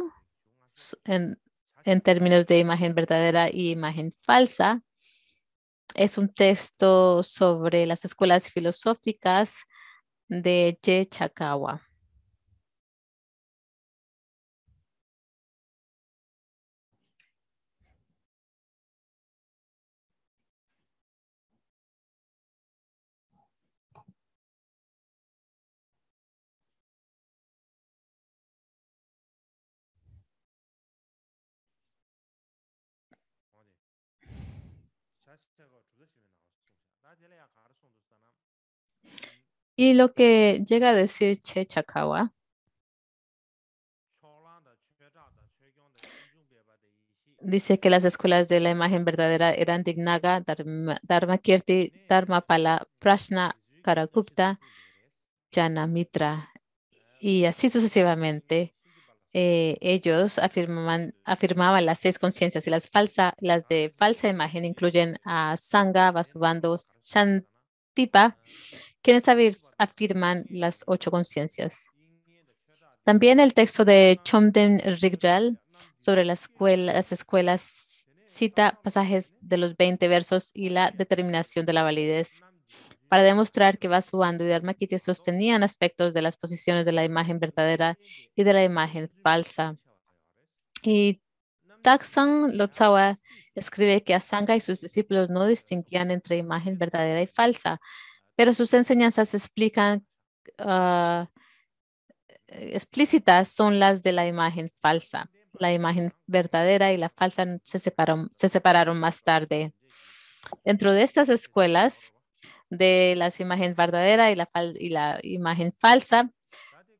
en, términos de imagen verdadera y imagen falsa. Es un texto sobre las escuelas filosóficas de Ye Chakawa. Y lo que llega a decir Chechakawa dice que las escuelas de la imagen verdadera eran Dignaga, Dharmakirti, Dharmapala, Prashna, Karagupta, Janamitra y así sucesivamente. Eh, ellos afirmaban las seis conciencias y las, falsa, las de falsa imagen incluyen a Sangha, Vasubandhu, Shantipa saber, afirman las ocho conciencias. También el texto de Chomden Rigdal sobre las escuelas cita pasajes de los 20 versos y la determinación de la validez para demostrar que Vasubandhu y Dharmakiti sostenían aspectos de las posiciones de la imagen verdadera y de la imagen falsa. Y Taksan Lotsawa escribe que Asanga y sus discípulos no distinguían entre imagen verdadera y falsa, pero sus enseñanzas explican ah, explícitas son las de la imagen falsa. La imagen verdadera y la falsa se separaron, se separaron más tarde. Dentro de estas escuelas de las imágenes verdadera y la, y la imagen falsa,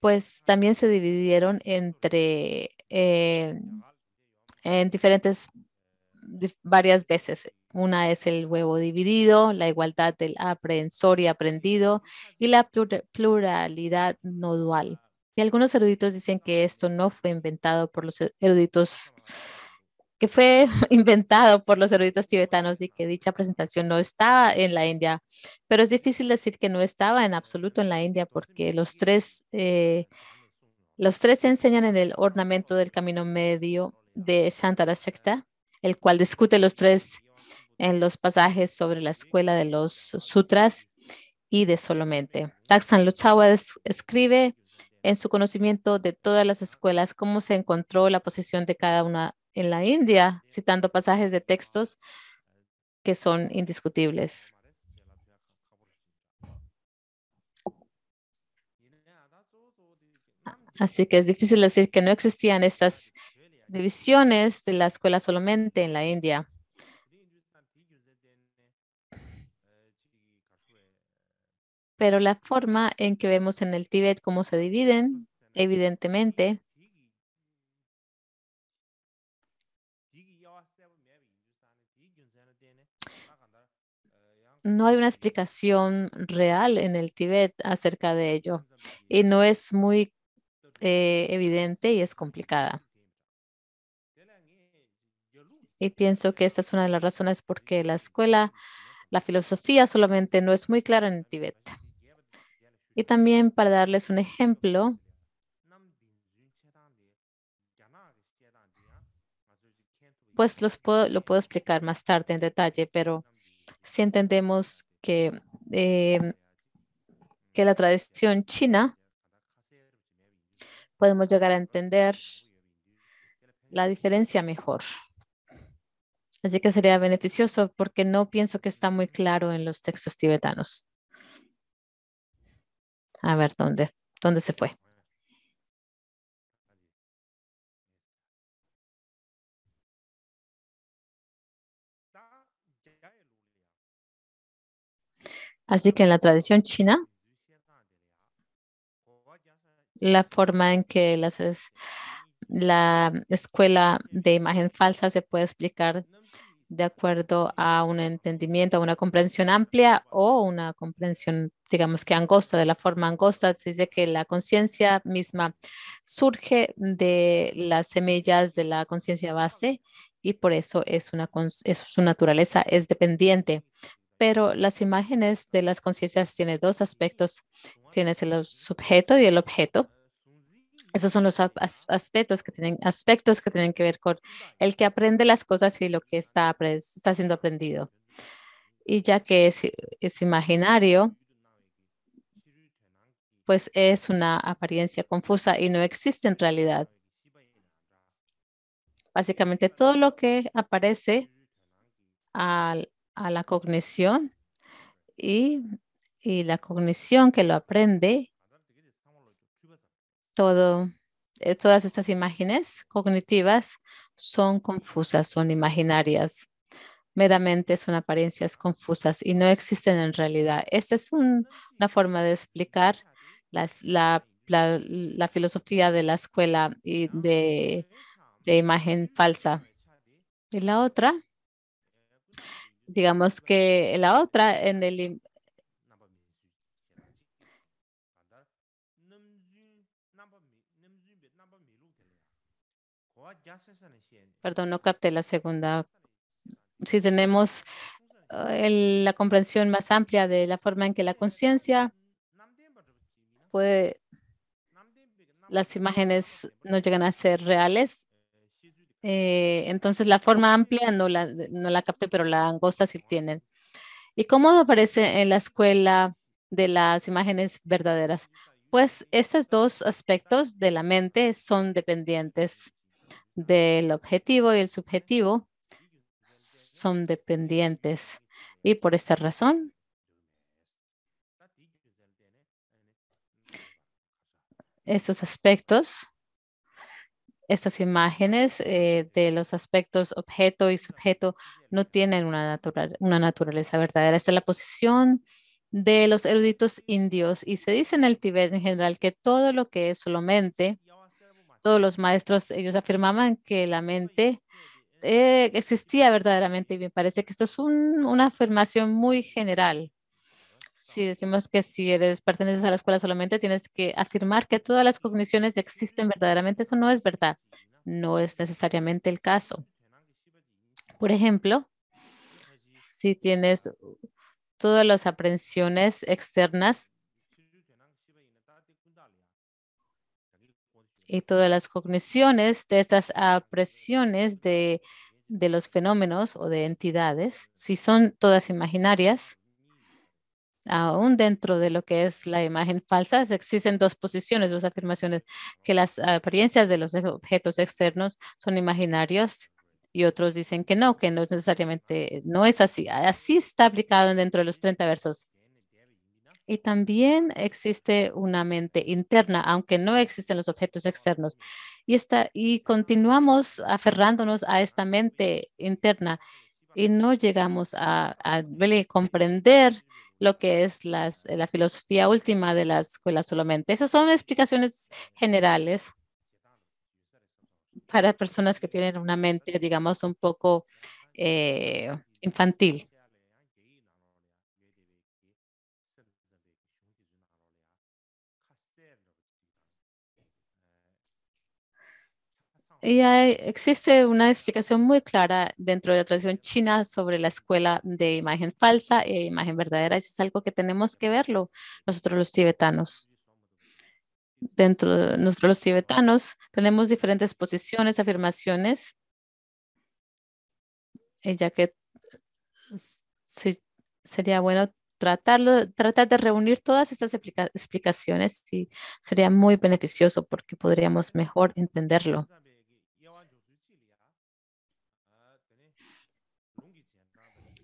pues también se dividieron entre eh, en diferentes varias veces una es el huevo dividido, la igualdad del aprensor y aprendido y la pluralidad no dual. Y algunos eruditos dicen que esto no fue inventado por los e-, eruditos, que fue inventado por los eruditos tibetanos y que dicha presentación no estaba en la India. Pero es difícil decir que no estaba en absoluto en la India porque los tres, eh, los tres se enseñan en el ornamento del camino medio de Shantara Shakta, el cual discute los tres en los pasajes sobre la escuela de los sutras y de solamente. Taksan Lutzawa escribe en su conocimiento de todas las escuelas cómo se encontró la posición de cada una en la India, citando pasajes de textos que son indiscutibles. Así que es difícil decir que no existían estas divisiones de la escuela solamente en la India. pero la forma en que vemos en el Tíbet cómo se dividen, evidentemente, no hay una explicación real en el Tíbet acerca de ello y no es muy eh, evidente y es complicada. Y pienso que esta es una de las razones por qué la escuela, la filosofía solamente no es muy clara en el Tíbet. Y también para darles un ejemplo, pues los puedo, lo puedo explicar más tarde en detalle, pero si entendemos que, em, que la tradición china, podemos llegar a entender la diferencia mejor. Así que sería beneficioso porque no pienso que está muy claro en los textos tibetanos. A ver dónde, dónde se fue. Así que en la tradición china, la forma en que las, la escuela de imagen falsa se puede explicar de acuerdo a un entendimiento, a una comprensión amplia o una comprensión, digamos que angosta, de la forma angosta, desde dice que la conciencia misma surge de las semillas de la conciencia base y por eso es una, es, su naturaleza es dependiente. Pero las imágenes de las conciencias tienen dos aspectos. Tienes el sujeto y el objeto esos son los aspectos que tienen, aspectos que tienen que ver con el que aprende las cosas y lo que está, siendo aprendido. Y ya que es, imaginario, pues es una apariencia confusa y no existe en realidad. Básicamente todo lo que aparece a, la cognición y, la cognición que lo aprende todo, eh, todas estas imágenes cognitivas son confusas, son imaginarias. Meramente son apariencias confusas y no existen en realidad. Esta es una forma de explicar la, filosofía de la escuela y de imagen falsa. Y la otra, digamos que la otra en el Perdón, no capté la segunda. Si tenemos eh, la comprensión más amplia de la forma en que la conciencia puede, las imágenes no llegan a ser reales. Eh, entonces la forma amplia no la, no la capté, pero la angosta sí tienen. ¿Y cómo aparece en la escuela de las imágenes verdaderas? Pues estos dos aspectos de la mente son dependientes del objetivo y el subjetivo son dependientes. Y por esta razón, estos aspectos, estas imágenes eh, de los aspectos objeto y sujeto no tienen una, una naturaleza verdadera. Esta es la posición de los eruditos indios y se dice en el Tíbet en general que todo lo que es solamente todos los maestros, ellos afirmaban que la mente eh, existía verdaderamente y me parece que esto es una afirmación muy general. Si decimos que si eres perteneces a la escuela solamente, tienes que afirmar que todas las cogniciones existen verdaderamente. Eso no es verdad. No es necesariamente el caso. Por ejemplo, si tienes todas las aprensiones externas, y todas las cogniciones de estas apresiones de, de los fenómenos o de entidades, si son todas imaginarias, aún dentro de lo que es la imagen falsa, existen dos posiciones, dos afirmaciones, que las apariencias de los objetos externos son imaginarios y otros dicen que no, que no es necesariamente, no es así. Así está aplicado dentro de los 30 versos. Y también existe una mente interna, aunque no existen los objetos externos. Y, esta, y continuamos aferrándonos a esta mente interna y no llegamos a, comprender lo que es eh, la filosofía última de la escuela solamente. Esas son explicaciones generales para personas que tienen una mente, digamos, un poco eh, infantil. Y existe una explicación muy clara dentro de la tradición china sobre la escuela de imagen falsa e imagen verdadera. Eso es algo que tenemos que verlo nosotros los tibetanos. Dentro de nosotros los tibetanos tenemos diferentes posiciones, afirmaciones, ya que sería bueno tratarlo, tratar de reunir todas estas explicaciones y sería muy beneficioso porque podríamos mejor entenderlo.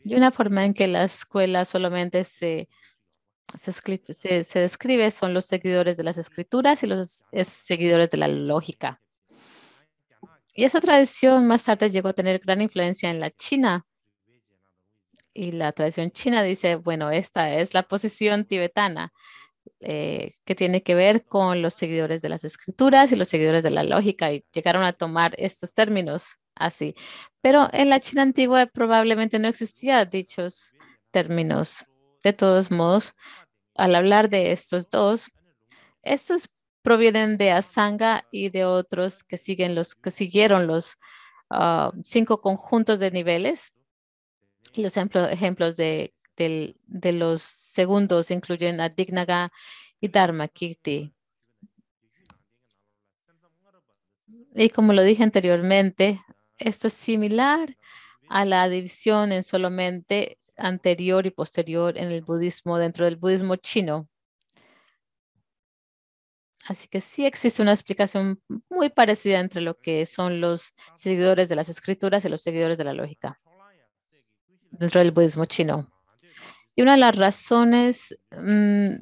Y una forma en que la escuela solamente se, se, describe son los seguidores de las escrituras y los seguidores de la lógica. Y esa tradición más tarde llegó a tener gran influencia en la China. Y la tradición china dice, bueno, esta es la posición tibetana. Eh, que tiene que ver con los seguidores de las escrituras y los seguidores de la lógica y llegaron a tomar estos términos así. Pero en la China antigua probablemente no existía dichos términos. De todos modos, al hablar de estos dos, estos provienen de Asanga y de otros que siguen los que siguieron los ah, cinco conjuntos de niveles. Los ejemplos de, los segundos incluyen a Dignaga y Dharma Y como lo dije anteriormente, esto es similar a la división en solamente anterior y posterior en el budismo, dentro del budismo chino. Así que sí existe una explicación muy parecida entre lo que son los seguidores de las escrituras y los seguidores de la lógica dentro del budismo chino. Y una de las razones mm,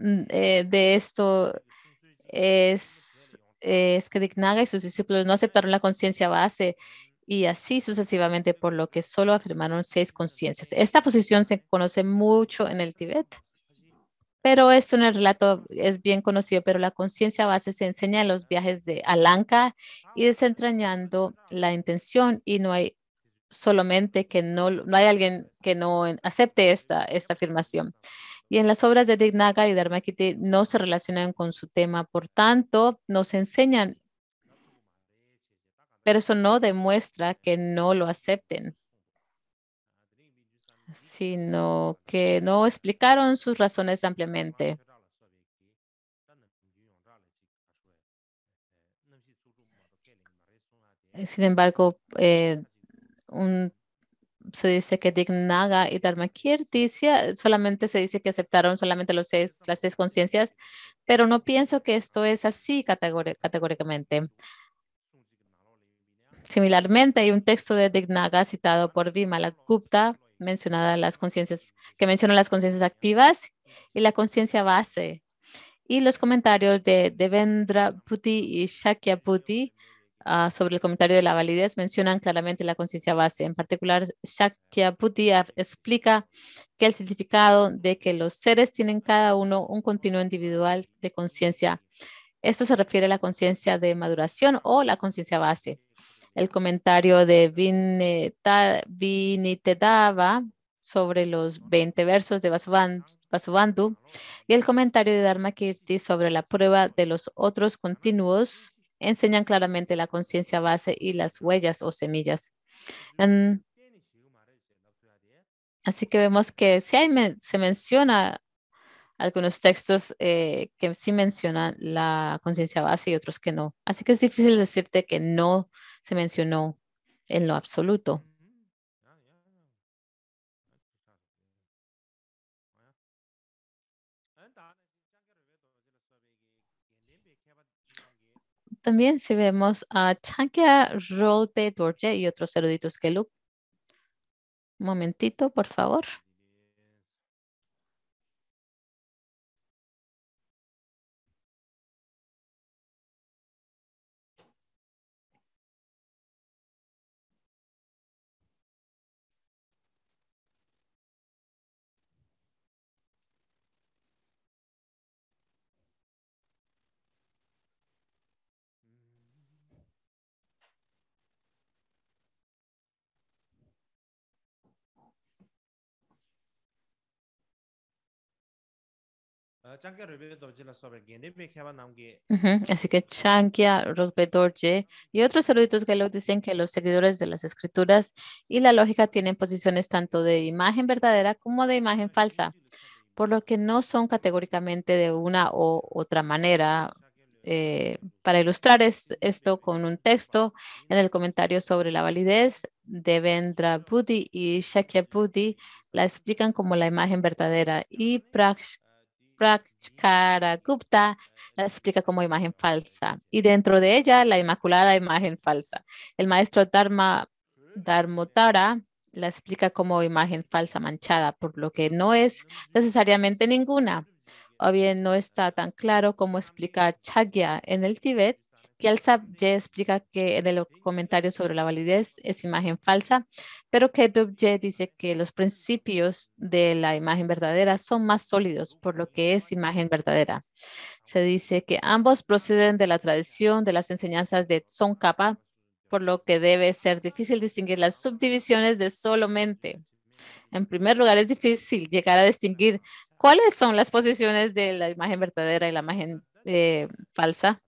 mm, eh, de esto es eh, es que Dignaga y sus discípulos no aceptaron la conciencia base y así sucesivamente, por lo que solo afirmaron seis conciencias. Esta posición se conoce mucho en el Tíbet, pero esto en el relato es bien conocido, pero la conciencia base se enseña en los viajes de Alanka y desentrañando la intención y no hay solamente que no, no hay alguien que no acepte esta, esta afirmación y en las obras de Dignaga y Dharmakirti no se relacionan con su tema. Por tanto, nos enseñan, pero eso no demuestra que no lo acepten, sino que no explicaron sus razones ampliamente. Sin embargo, eh, un se dice que Dignaga y Dharmakirti solamente se dice que aceptaron solamente los las seis conciencias, pero no pienso que esto es así categóricamente. Similarmente, hay un texto de Dignaga citado por Vimala mencionada las conciencias, que menciona las conciencias activas y la conciencia base. Y los comentarios de Devendra Puti y Shakya Puti Ah, sobre el comentario de la validez mencionan claramente la conciencia base. En particular, Puti explica que el significado de que los seres tienen cada uno un continuo individual de conciencia. Esto se refiere a la conciencia de maduración o la conciencia base. El comentario de Vinita, sobre los 20 versos de Vasubandhu y el comentario de Dharmakirti sobre la prueba de los otros continuos enseñan claramente la conciencia base y las huellas o semillas. así que vemos que sí hay, se menciona algunos textos eh, que sí mencionan la conciencia base y otros que no. Así que es difícil decirte que no se mencionó en lo absoluto. también si vemos a Chankia, Rolpe, Dorje y otros eruditos que Un momentito, por favor. Ah, así que Chankia Dorje y otros eruditos que lo dicen que los seguidores de las escrituras y la lógica tienen posiciones tanto de imagen verdadera como de imagen falsa, por lo que no son categóricamente de una u otra manera. Eh, para ilustrar esto con un texto en el comentario sobre la validez de Vendra Budi y Shakya Budi la explican como la imagen verdadera y Praksh la explica como imagen falsa y dentro de ella la inmaculada imagen falsa. El maestro Dharma Dharmotara la explica como imagen falsa manchada, por lo que no es necesariamente ninguna. O bien no está tan claro como explica Chagya en el Tíbet, Kielsa ya explica que en el comentario sobre la validez es imagen falsa, pero que Ye dice que los principios de la imagen verdadera son más sólidos, por lo que es imagen verdadera. Se dice que ambos proceden de la tradición de las enseñanzas de Tsongkhapa, por lo que debe ser difícil distinguir las subdivisiones de solamente. En primer lugar, es difícil llegar a distinguir cuáles son las posiciones de la imagen verdadera y la imagen eh, falsa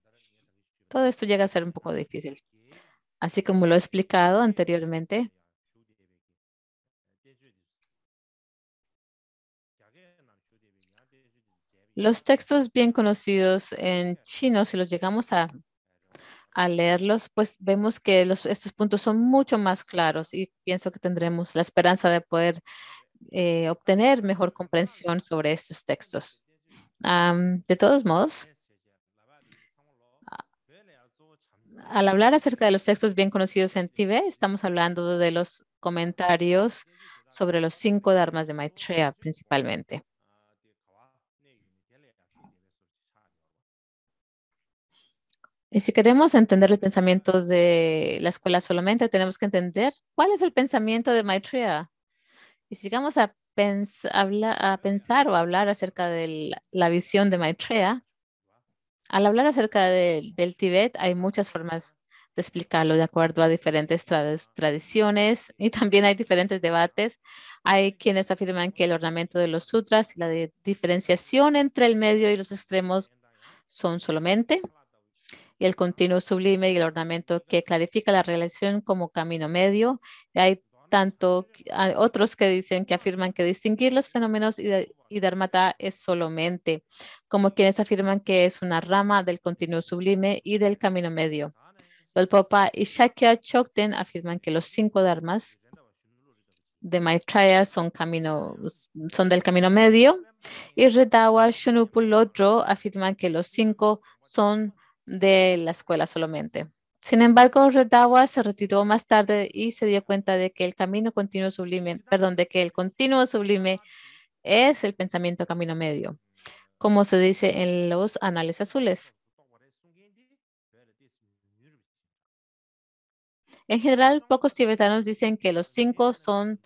todo esto llega a ser un poco difícil. Así como lo he explicado anteriormente, Los textos bien conocidos en chino, si los llegamos a, leerlos, pues vemos que estos puntos son mucho más claros y pienso que tendremos la esperanza de poder eh, obtener mejor comprensión sobre estos textos. de todos modos, al hablar acerca de los textos bien conocidos en Tibet, estamos hablando de los comentarios sobre los cinco dharmas de Maitreya principalmente. Y si queremos entender el pensamiento de la escuela solamente, tenemos que entender cuál es el pensamiento de Maitreya. Y si vamos a, pensar o hablar acerca de la visión de Maitreya, al hablar acerca del Tíbet, hay muchas formas de explicarlo de acuerdo a diferentes tradiciones y también hay diferentes debates. Hay quienes afirman que el ornamento de los sutras y la diferenciación entre el medio y los extremos son solamente y el continuo sublime y el ornamento que clarifica la relación como camino medio. hay tanto, hay otros que dicen que afirman que distinguir los fenómenos y, dharmata es solamente como quienes afirman que es una rama del continuo sublime y del camino medio. Dolpopa y Shakya Chokten afirman que los cinco dharmas de Maitreya son, camino, son del camino medio y Redawa Shunupulotro afirman que los cinco son de la escuela solamente. Sin embargo, Redawa se retiró más tarde y se dio cuenta de que el camino continuo sublime, perdón, de que el continuo sublime es el pensamiento camino medio, como se dice en los anales azules. En general, pocos tibetanos dicen que los cinco son,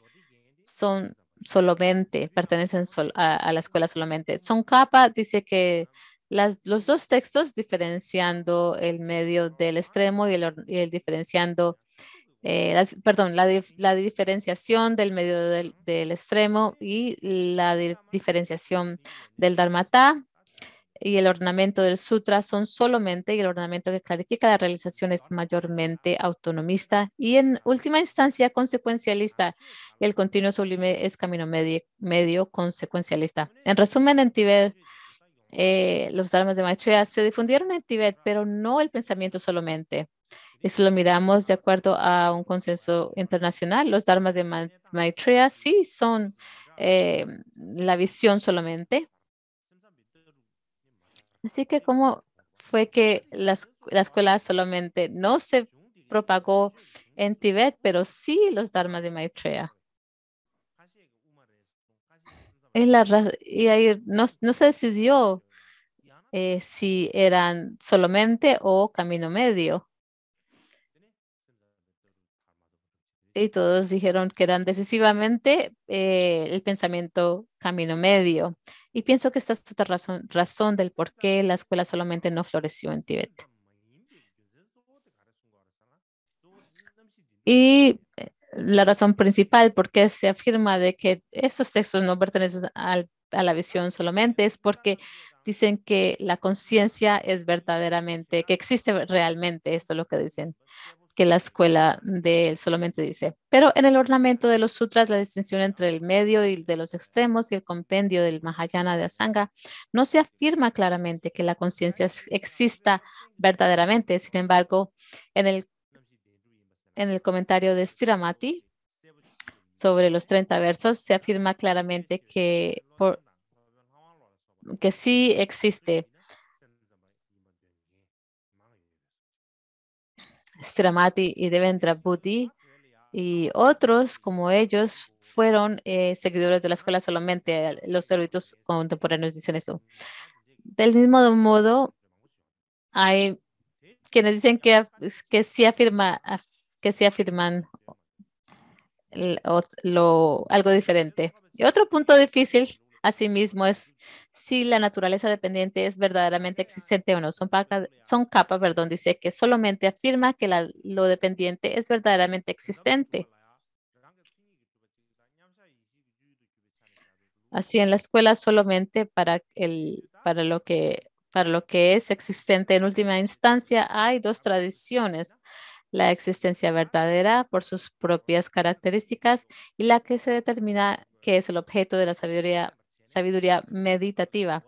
son solamente, pertenecen a, la escuela solamente. Son capa dice que los dos textos diferenciando el medio del extremo y el, diferenciando, eh, perdón, la, la, diferenciación del medio del, extremo y la diferenciación del Dharmata y el ornamento del sutra son solamente y el ornamento que clarifica la realización es mayormente autonomista y en última instancia consecuencialista. El continuo sublime es camino medio, medio consecuencialista. En resumen, en tibet eh, los dharmas de Maitreya se difundieron en Tíbet, pero no el pensamiento solamente. Eso lo miramos de acuerdo a un consenso internacional, los dharmas de Maitreya sí son eh, la visión solamente. Así que cómo fue que la, la, escuela solamente no se propagó en Tíbet, pero sí los dharmas de Maitreya y ahí no, no se decidió eh, si eran solamente o camino medio. Y todos dijeron que eran decisivamente eh, el pensamiento camino medio. Y pienso que esta es otra razón, razón del por qué la escuela solamente no floreció en Tíbet. Y la razón principal por qué se afirma de que esos textos no pertenecen a la visión solamente es porque dicen que la conciencia es verdaderamente, que existe realmente, esto es lo que dicen que la escuela de solamente dice. Pero en el ornamento de los sutras, la distinción entre el medio y de los extremos y el compendio del Mahayana de Asanga, no se afirma claramente que la conciencia exista verdaderamente. Sin embargo, en el en el comentario de Stiramati sobre los 30 versos, se afirma claramente que, que sí existe. Stiramati y Devendra Buddhi y otros como ellos fueron eh, seguidores de la escuela solamente. Los eruditos contemporáneos dicen eso. Del mismo modo, hay quienes dicen que, que sí afirma, que sí afirman algo diferente. Y otro punto difícil, asimismo, es si la naturaleza dependiente es verdaderamente existente o no. Son, paca, son capas, perdón, dice que solamente afirma que lo dependiente es verdaderamente existente. Así en la escuela solamente para el para lo que para lo que es existente en última instancia hay dos tradiciones la existencia verdadera por sus propias características y la que se determina que es el objeto de la sabiduría, sabiduría meditativa.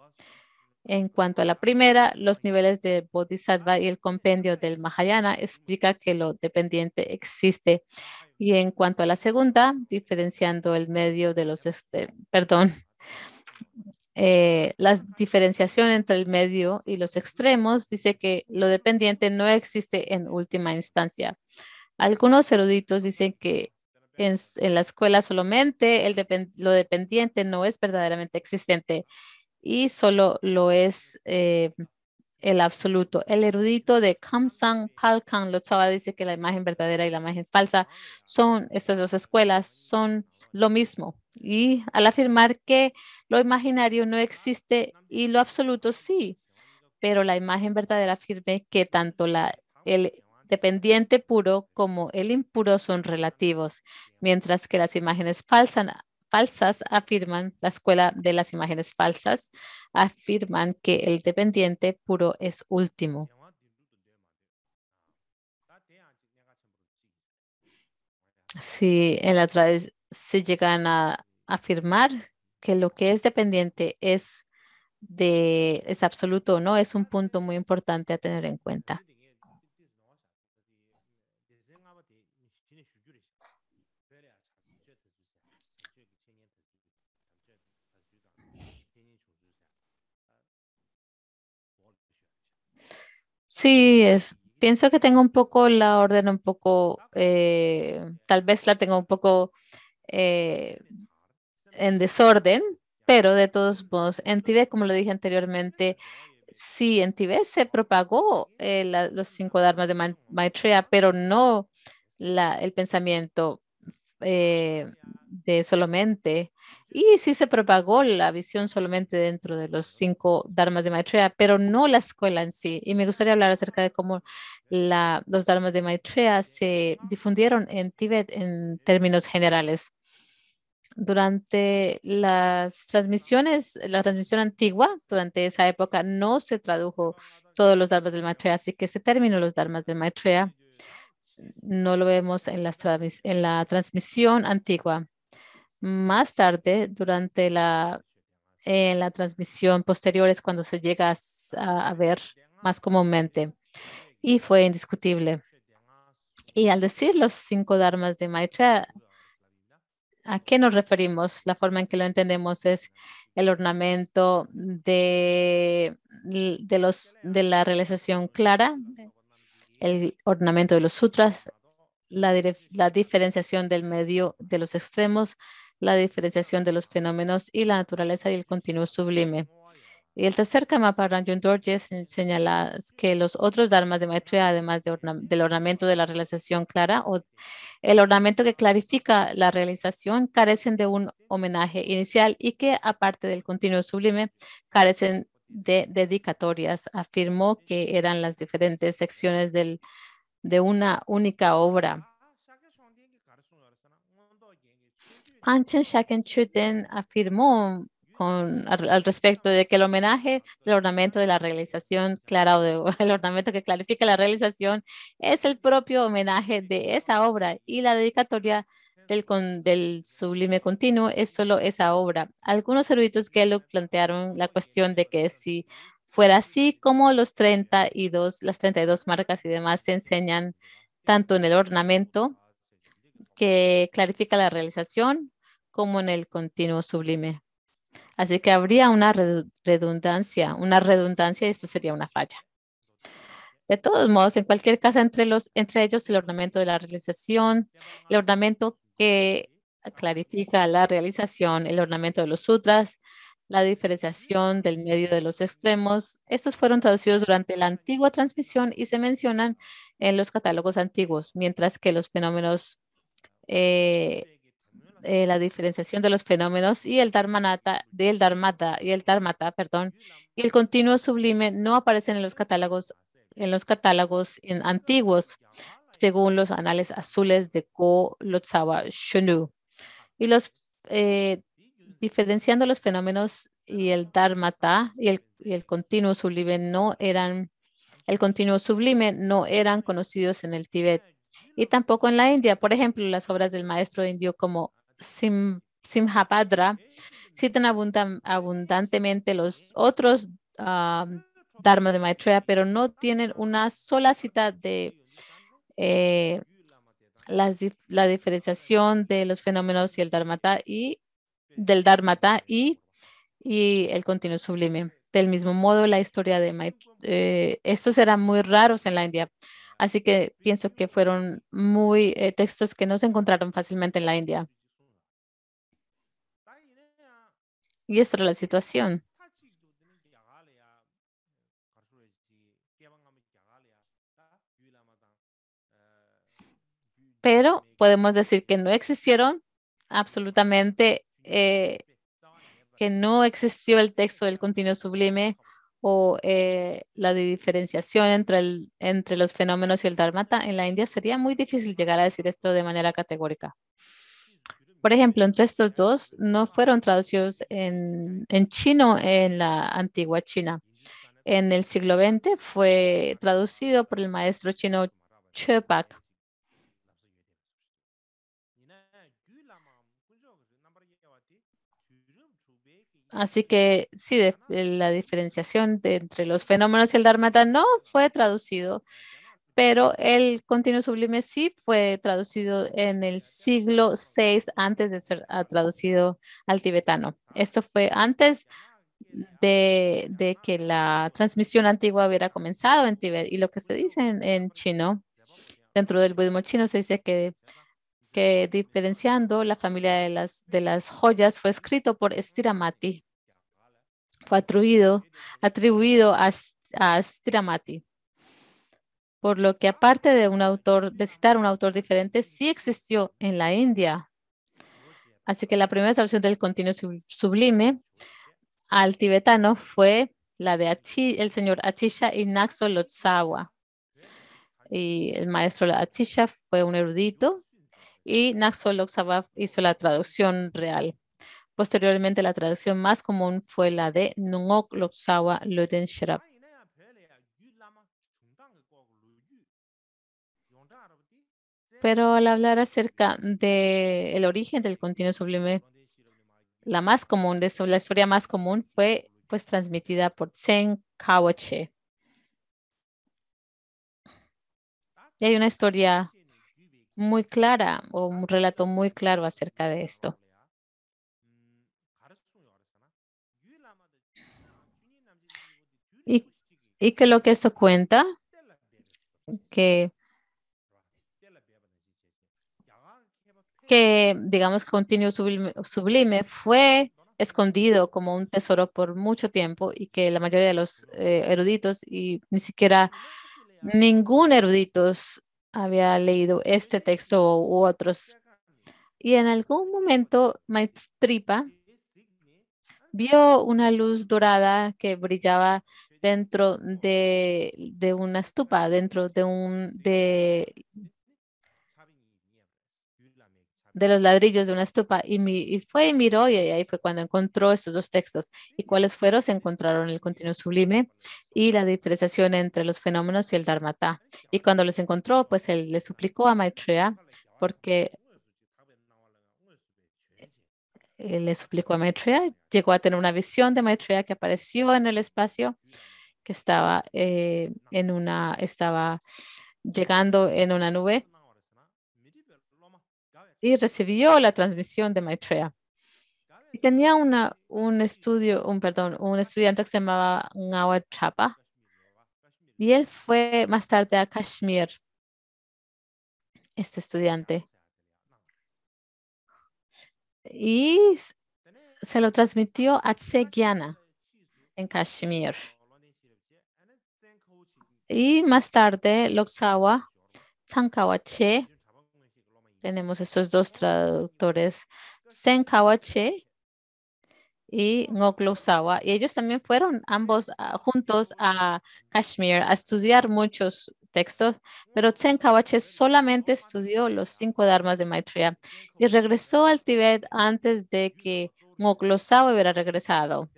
En cuanto a la primera, los niveles de Bodhisattva y el compendio del Mahayana explica que lo dependiente existe. Y en cuanto a la segunda, diferenciando el medio de los, este, perdón, eh, la diferenciación entre el medio y los extremos, dice que lo dependiente no existe en última instancia. Algunos eruditos dicen que en, la escuela solamente el lo dependiente no es verdaderamente existente y solo lo es eh, el absoluto. El erudito de Kamsang lo chava, dice que la imagen verdadera y la imagen falsa son, estas dos escuelas son lo mismo. Y al afirmar que lo imaginario no existe y lo absoluto sí, pero la imagen verdadera afirma que tanto la, el dependiente puro como el impuro son relativos, mientras que las imágenes falsas falsas afirman, la escuela de las imágenes falsas afirman que el dependiente puro es último. Si en la se llegan a afirmar que lo que es dependiente es de es absoluto o no, es un punto muy importante a tener en cuenta. Sí, es, pienso que tengo un poco la orden, un poco, eh, tal vez la tengo un poco eh, en desorden, pero de todos modos, en Tibet, como lo dije anteriormente, sí, en Tibet se propagó eh, los cinco dharmas de Maitreya, pero no el pensamiento eh, de solamente, y sí se propagó la visión solamente dentro de los cinco dharmas de Maitreya, pero no la escuela en sí. Y me gustaría hablar acerca de cómo la, los dharmas de Maitreya se difundieron en Tíbet en términos generales. Durante las transmisiones, la transmisión antigua, durante esa época, no se tradujo todos los dharmas de Maitreya, así que se terminó los dharmas de Maitreya no lo vemos en, la transmisión antigua. Más tarde, durante la, en la transmisión posterior, es cuando se llega a, ver más comúnmente. Y fue indiscutible. Y al decir los cinco dharmas de Maitreya, ¿A qué nos referimos? La forma en que lo entendemos es el ornamento de, de, los, de la realización clara, el ornamento de los sutras, la, diferenciación del medio de los extremos, la diferenciación de los fenómenos y la naturaleza y el continuo sublime. Y el tercer Kama para Ranjun señala que los otros dharmas de maestría, además del ornamento de la realización clara o el ornamento que clarifica la realización, carecen de un homenaje inicial y que, aparte del continuo sublime, carecen de dedicatorias afirmó que eran las diferentes secciones del, de una única obra. Panchen Shaken Chuten afirmó con, al, respecto de que el homenaje del ornamento de la realización, claro, el ornamento que clarifica la realización, es el propio homenaje de esa obra y la dedicatoria del, sublime continuo es solo esa obra. Algunos eruditos lo plantearon la cuestión de que si fuera así, como los 32, las 32 marcas y demás se enseñan tanto en el ornamento que clarifica la realización como en el continuo sublime. Así que habría una redundancia, una redundancia y esto sería una falla. De todos modos, en cualquier caso, entre, los, entre ellos el ornamento de la realización, el ornamento que clarifica la realización, el ornamento de los sutras, la diferenciación del medio de los extremos. Estos fueron traducidos durante la antigua transmisión y se mencionan en los catálogos antiguos, mientras que los fenómenos, eh, eh, la diferenciación de los fenómenos y el dharmanata, del dharmata y el dharmata, perdón, y el continuo sublime no aparecen en los catálogos en los catálogos antiguos según los anales azules de Ko Lotsawa Shunu. Y los, eh, diferenciando los fenómenos y el Dharmata y el, y el continuo sublime no eran, el continuo sublime no eran conocidos en el Tíbet y tampoco en la India. Por ejemplo, las obras del maestro indio como Sim, Simhapadra citan abundantemente los otros ah, Dharma de Maitreya, pero no tienen una sola cita de eh, la, diferenciación de los fenómenos y el dharmata y del dharmata y, y el continuo sublime. Del mismo modo, la historia de eh, estos eran muy raros en la India, así que pienso que fueron muy eh, textos que no se encontraron fácilmente en la India. Y esta es la situación. pero podemos decir que no existieron absolutamente, eh, que no existió el texto del continuo sublime o eh, la diferenciación entre, entre los fenómenos y el dharmata en la India, sería muy difícil llegar a decir esto de manera categórica. Por ejemplo, entre estos dos no fueron traducidos en, en chino en la antigua China. En el siglo XX fue traducido por el maestro chino Chepak Así que sí, eh, la diferenciación entre los fenómenos y el Dharmata no fue traducido, pero el continuo sublime sí fue traducido en el siglo VI antes de ser ah, traducido al tibetano. Esto fue antes de, que la transmisión antigua hubiera comenzado en Tibet. Y lo que se dice en chino, dentro del budismo chino, se dice que que diferenciando la familia de las, de las joyas fue escrito por Stiramati Fue atribuido, a, Stiramati. Por lo que aparte de un autor, de citar un autor diferente, sí existió en la India. Así que la primera traducción del continuo sublime al tibetano fue la de el señor Atisha naxo Lotsawa. Y el maestro Atisha fue un erudito y Naxoloxabaf hizo la traducción real. Posteriormente, la traducción más común fue la de Nungok Loksawa Luden Pero al hablar acerca del el origen del continuo sublime, la más común, de la historia más común fue pues transmitida por Zen Kawache. Y hay una historia muy clara o un relato muy claro acerca de esto. Y, y que lo que esto cuenta, que que, digamos, continuo sublime, fue escondido como un tesoro por mucho tiempo y que la mayoría de los eh, eruditos y ni siquiera ningún erudito había leído este texto u otros. Y en algún momento Maestripa vio una luz dorada que brillaba dentro de, de una estupa, dentro de un de, de los ladrillos de una estupa y, fue y miró y ahí fue cuando encontró estos dos textos. ¿Y cuáles fueron? Se encontraron el continuo sublime y la diferenciación entre los fenómenos y el dharmata. Y cuando los encontró, pues él le suplicó a Maitreya porque él le suplicó a Maitreya, llegó a tener una visión de Maitreya que apareció en el espacio, que estaba eh, en una, estaba llegando en una nube y recibió la transmisión de Maitreya. Y tenía una, un estudio, un perdón, un estudiante que se llamaba Ngawa Chapa y él fue más tarde a Kashmir, este estudiante. Y se lo transmitió a Tsegiana en Kashmir. Y más tarde, Loksawa Che, tenemos estos dos traductores, Zen Kawache y Ngoklosawa. Y ellos también fueron ambos ah, juntos a Kashmir a estudiar muchos textos, pero Tsen Kawache solamente estudió los cinco dharmas de Maitreya y regresó al Tíbet antes de que Ngoklosawa hubiera regresado.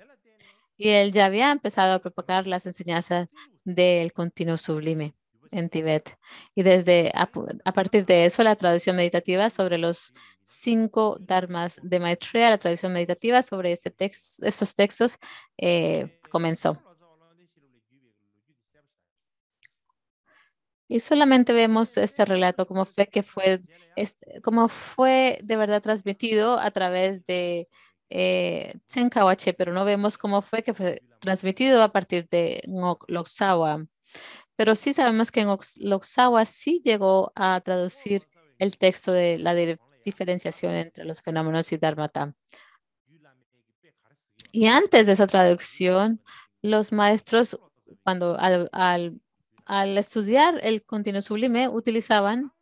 Y él ya había empezado a propagar las enseñanzas del continuo sublime en Tibet. Y desde a, partir de eso, la traducción meditativa sobre los cinco dharmas de Maitreya, la traducción meditativa sobre ese text, esos textos eh, comenzó. Y solamente vemos este relato como fue que fue, este, como fue de verdad transmitido a través de eh, Tsenkawache, pero no vemos cómo fue que fue transmitido a partir de Ngok Loksawa. Pero sí sabemos que en Loksawa sí llegó a traducir el texto de la diferenciación entre los fenómenos y Dharmata. Y antes de esa traducción, los maestros, cuando al, estudiar el continuo sublime, utilizaban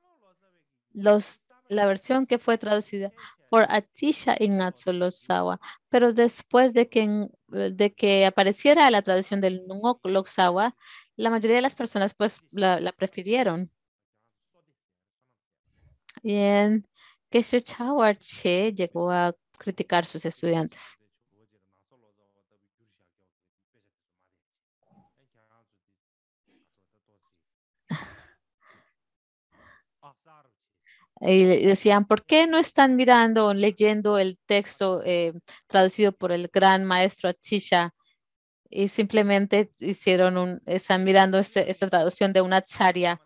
los, la versión que fue traducida por Atisha y Pero después de que, de que apareciera la tradición del Nungo Loksawa, la mayoría de las personas pues la, la prefirieron. Bien, Keshe Chawarche llegó a criticar sus estudiantes. Y decían, ¿por qué no están mirando o leyendo el texto eh, traducido por el gran maestro Atisha? Y simplemente hicieron un, están mirando este, esta traducción de una tsaria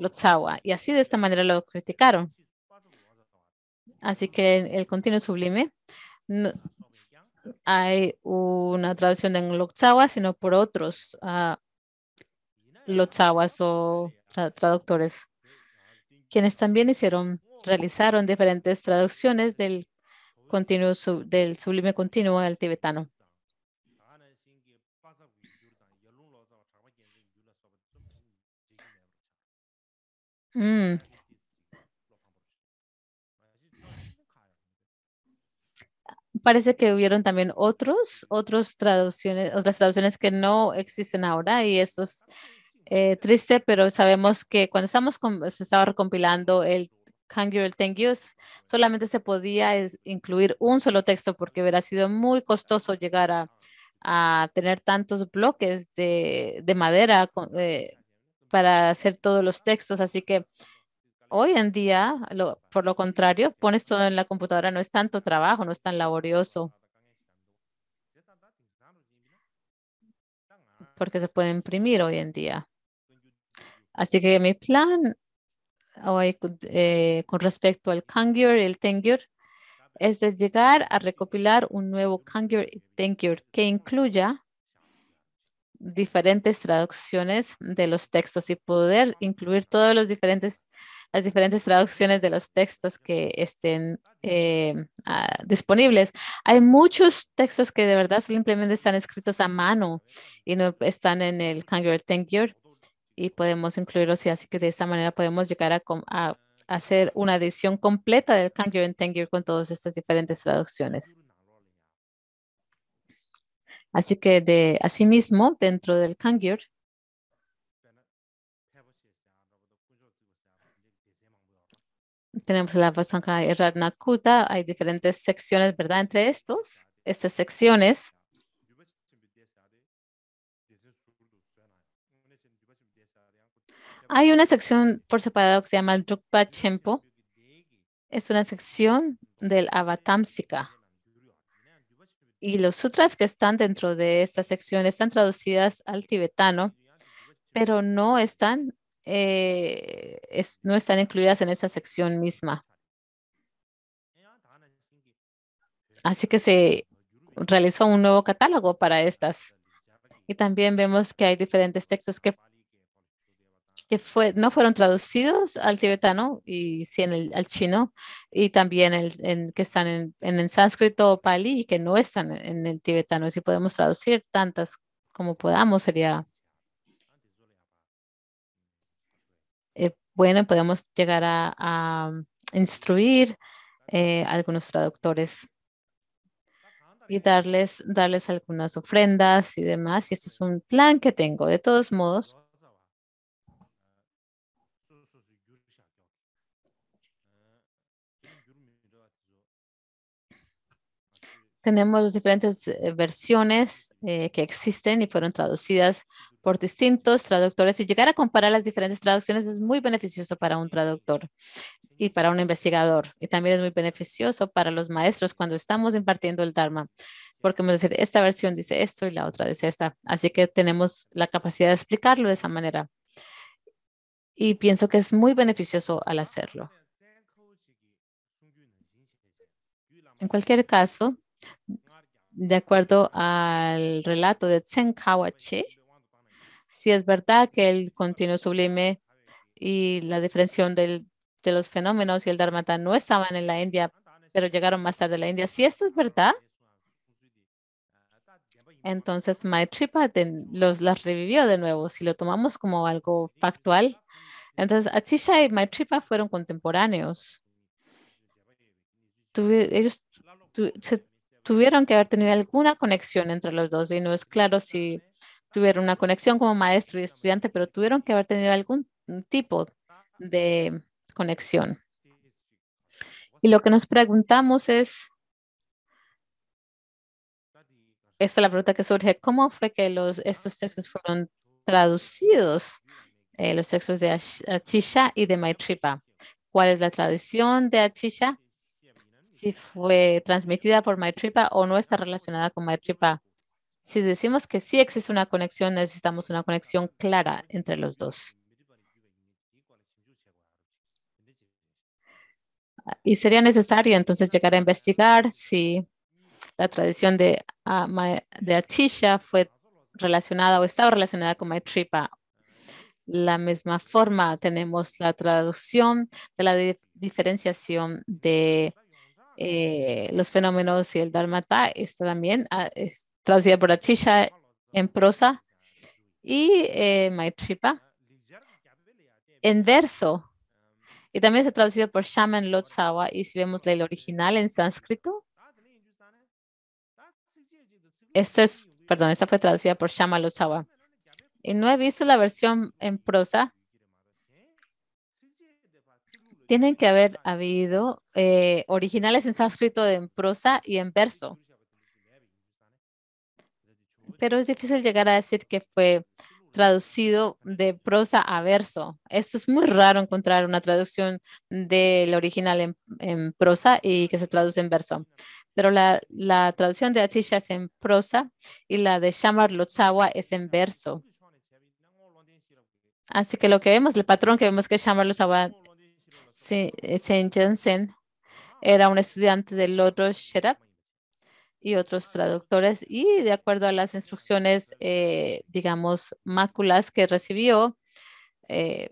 lotzawa. Y así de esta manera lo criticaron. Así que el continuo sublime no, hay una traducción en Lotzawa, sino por otros uh, o traductores quienes también hicieron, realizaron diferentes traducciones del, continuo, del sublime continuo al tibetano. Mm. Parece que hubieron también otros, otros traducciones, otras traducciones que no existen ahora y estos eh, triste, pero sabemos que cuando estamos se estaba recompilando el el Tengyus, solamente se podía incluir un solo texto porque hubiera sido muy costoso llegar a, tener tantos bloques de, madera eh, para hacer todos los textos. Así que hoy en día, por lo contrario, pones todo en la computadora, no es tanto trabajo, no es tan laborioso. Porque se puede imprimir hoy en día. Así que mi plan eh, con respecto al Kangyur y el Tengyur es de llegar a recopilar un nuevo Kangyur y Tengyur que incluya diferentes traducciones de los textos y poder incluir todas los diferentes, las diferentes traducciones de los textos que estén eh, disponibles. Hay muchos textos que de verdad simplemente están escritos a mano y no están en el Kangyur Tengyur y podemos incluirlos y así que de esta manera podemos llegar a, a hacer una edición completa del Kangyur en Tengyur con todas estas diferentes traducciones. Así que de asimismo, dentro del Kangyur, tenemos la versión y Ratnakuta, hay diferentes secciones, ¿verdad? Entre estos, estas secciones Hay una sección por separado que se llama Drukpa Chempo. Es una sección del Avatamsika. Y los sutras que están dentro de esta sección están traducidas al tibetano, pero no están, eh, no están incluidas en esa sección misma. Así que se realizó un nuevo catálogo para estas. Y también vemos que hay diferentes textos que que fue, no fueron traducidos al tibetano y sí en el, al chino, y también el, que están en, en el sánscrito o pali y que no están en el tibetano. Si podemos traducir tantas como podamos, sería eh, bueno, podemos llegar a, mm, instruir a eh, algunos traductores y darles, darles algunas ofrendas y demás. Y esto es un plan que tengo. De todos modos, Tenemos diferentes eh, versiones eh, que existen y fueron traducidas por distintos traductores y llegar a comparar las diferentes traducciones es muy beneficioso para un traductor y para un investigador y también es muy beneficioso para los maestros cuando estamos impartiendo el Dharma porque vamos decir esta versión dice esto y la otra dice esta así que tenemos la capacidad de explicarlo de esa manera y pienso que es muy beneficioso al hacerlo. En cualquier caso, de acuerdo al relato de Tsenkawa Kawachi, si es verdad que el continuo sublime y la diferenciación del, de los fenómenos y el Dharmata no estaban en la India, pero llegaron más tarde a la India, si esto es verdad, entonces Maitripa los las revivió de nuevo. Si lo tomamos como algo factual, entonces Atisha y Maitripa fueron contemporáneos. ellos se tuvieron que haber tenido alguna conexión entre los dos y no es claro si tuvieron una conexión como maestro y estudiante, pero tuvieron que haber tenido algún tipo de conexión. Y lo que nos preguntamos es, esta es la pregunta que surge, ¿cómo fue que los, estos textos fueron traducidos? Eh, los textos de Achisha y de Maitripa. ¿Cuál es la tradición de Achisha? si fue transmitida por MyTripa o no está relacionada con MyTripa. Si decimos que sí existe una conexión, necesitamos una conexión clara entre los dos. Y sería necesario entonces llegar a investigar si la tradición de, ah, de Atisha fue relacionada o estaba relacionada con MyTripa la misma forma tenemos la traducción de la diferenciación de eh, los fenómenos y el Dharmata, está también ah, es traducida por Atisha en prosa y eh, Maitripa en verso. Y también está traducido por Shaman Lotsawa. Y si vemos el original en sánscrito, esto es, perdón, esta fue traducida por Shaman Lotsawa. Y no he visto la versión en prosa, tienen que haber habido eh, originales en sánscrito en prosa y en verso. Pero es difícil llegar a decir que fue traducido de prosa a verso. Esto es muy raro encontrar una traducción del original en, prosa y que se traduce en verso. Pero la, traducción de Atisha es en prosa y la de Shamar Lotzawa es en verso. Así que lo que vemos, el patrón que vemos que Shamar Saint eh, Jensen era un estudiante del otro Sherap y otros traductores y de acuerdo a las instrucciones, eh, digamos, máculas que recibió, eh,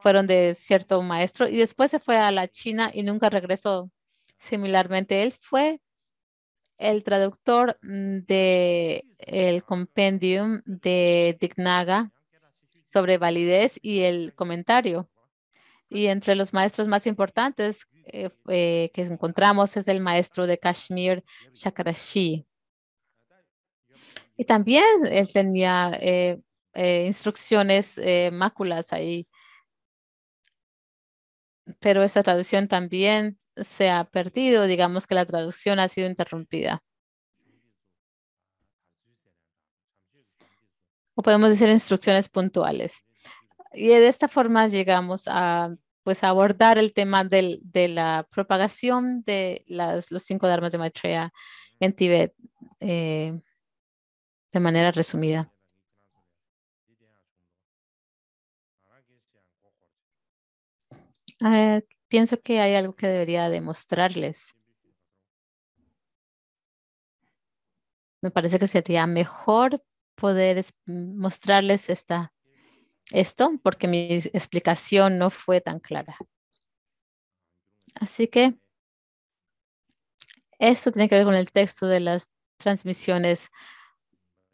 fueron de cierto maestro y después se fue a la China y nunca regresó. Similarmente, él fue el traductor mm, de el compendium de Dignaga sobre validez y el comentario y entre los maestros más importantes eh, eh, que encontramos es el maestro de Kashmir, Shakarashi. Y también él tenía eh, instrucciones máculas ahí. Pero esta traducción también se ha perdido. Digamos que la traducción ha sido interrumpida. O podemos decir instrucciones puntuales. Y de esta forma llegamos a pues abordar el tema del, de la propagación de las, los cinco dharmas de Maitreya en Tíbet eh, de manera resumida. Ah, pienso que hay algo que debería demostrarles. Me parece que sería mejor poder mostrarles esta esto porque mi explicación no fue tan clara. Así que esto tiene que ver con el texto de las transmisiones,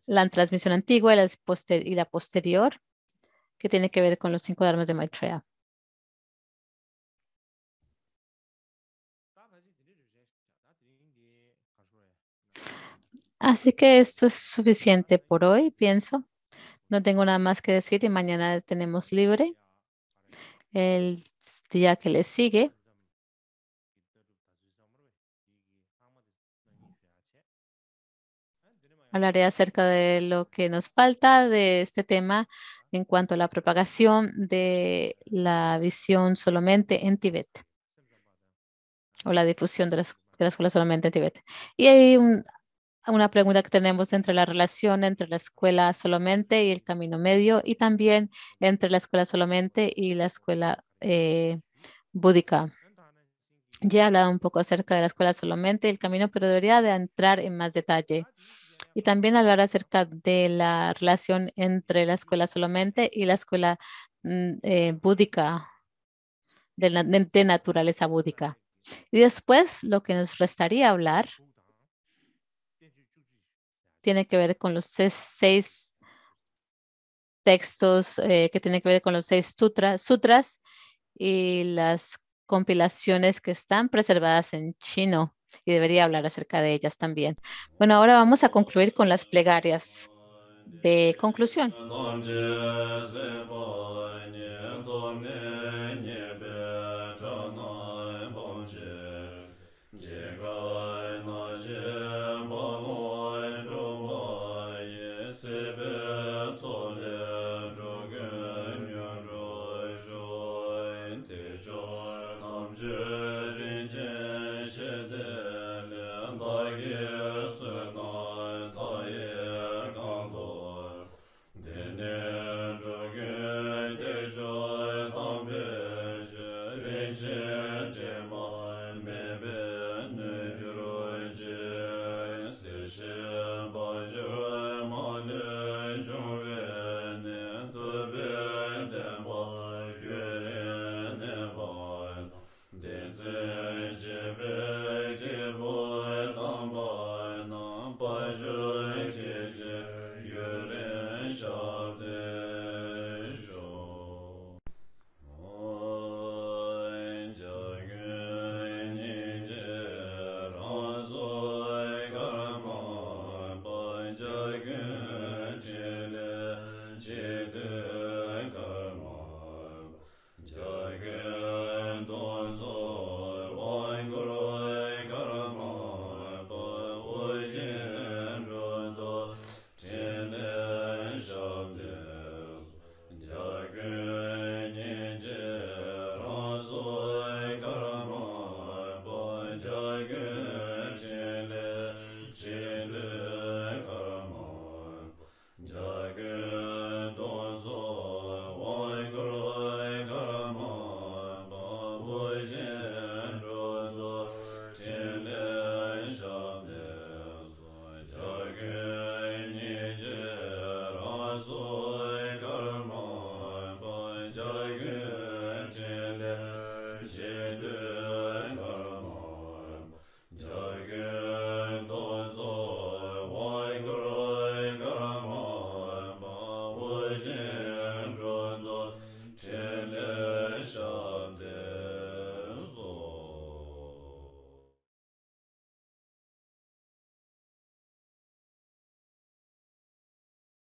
la transmisión antigua y la, posterior, que tiene que ver con los cinco armas de Maitreya. Así que esto es suficiente por hoy, pienso. No tengo nada más que decir y mañana tenemos libre. El día que le sigue. Hablaré acerca de lo que nos falta de este tema en cuanto a la propagación de la visión solamente en Tíbet o la difusión de las de solamente en Tíbet. Y hay un una pregunta que tenemos entre la relación entre la escuela solamente y el camino medio y también entre la escuela solamente y la escuela eh, búdica. Ya he hablado un poco acerca de la escuela solamente y el camino, pero debería de entrar en más detalle. Y también hablar acerca de la relación entre la escuela solamente y la escuela mm, eh, búdica, de, de naturaleza búdica. Y después, lo que nos restaría hablar tiene que ver con los seis textos eh, que tiene que ver con los seis sutras y las compilaciones que están preservadas en chino y debería hablar acerca de ellas también. Bueno, ahora vamos a concluir con las plegarias de conclusión.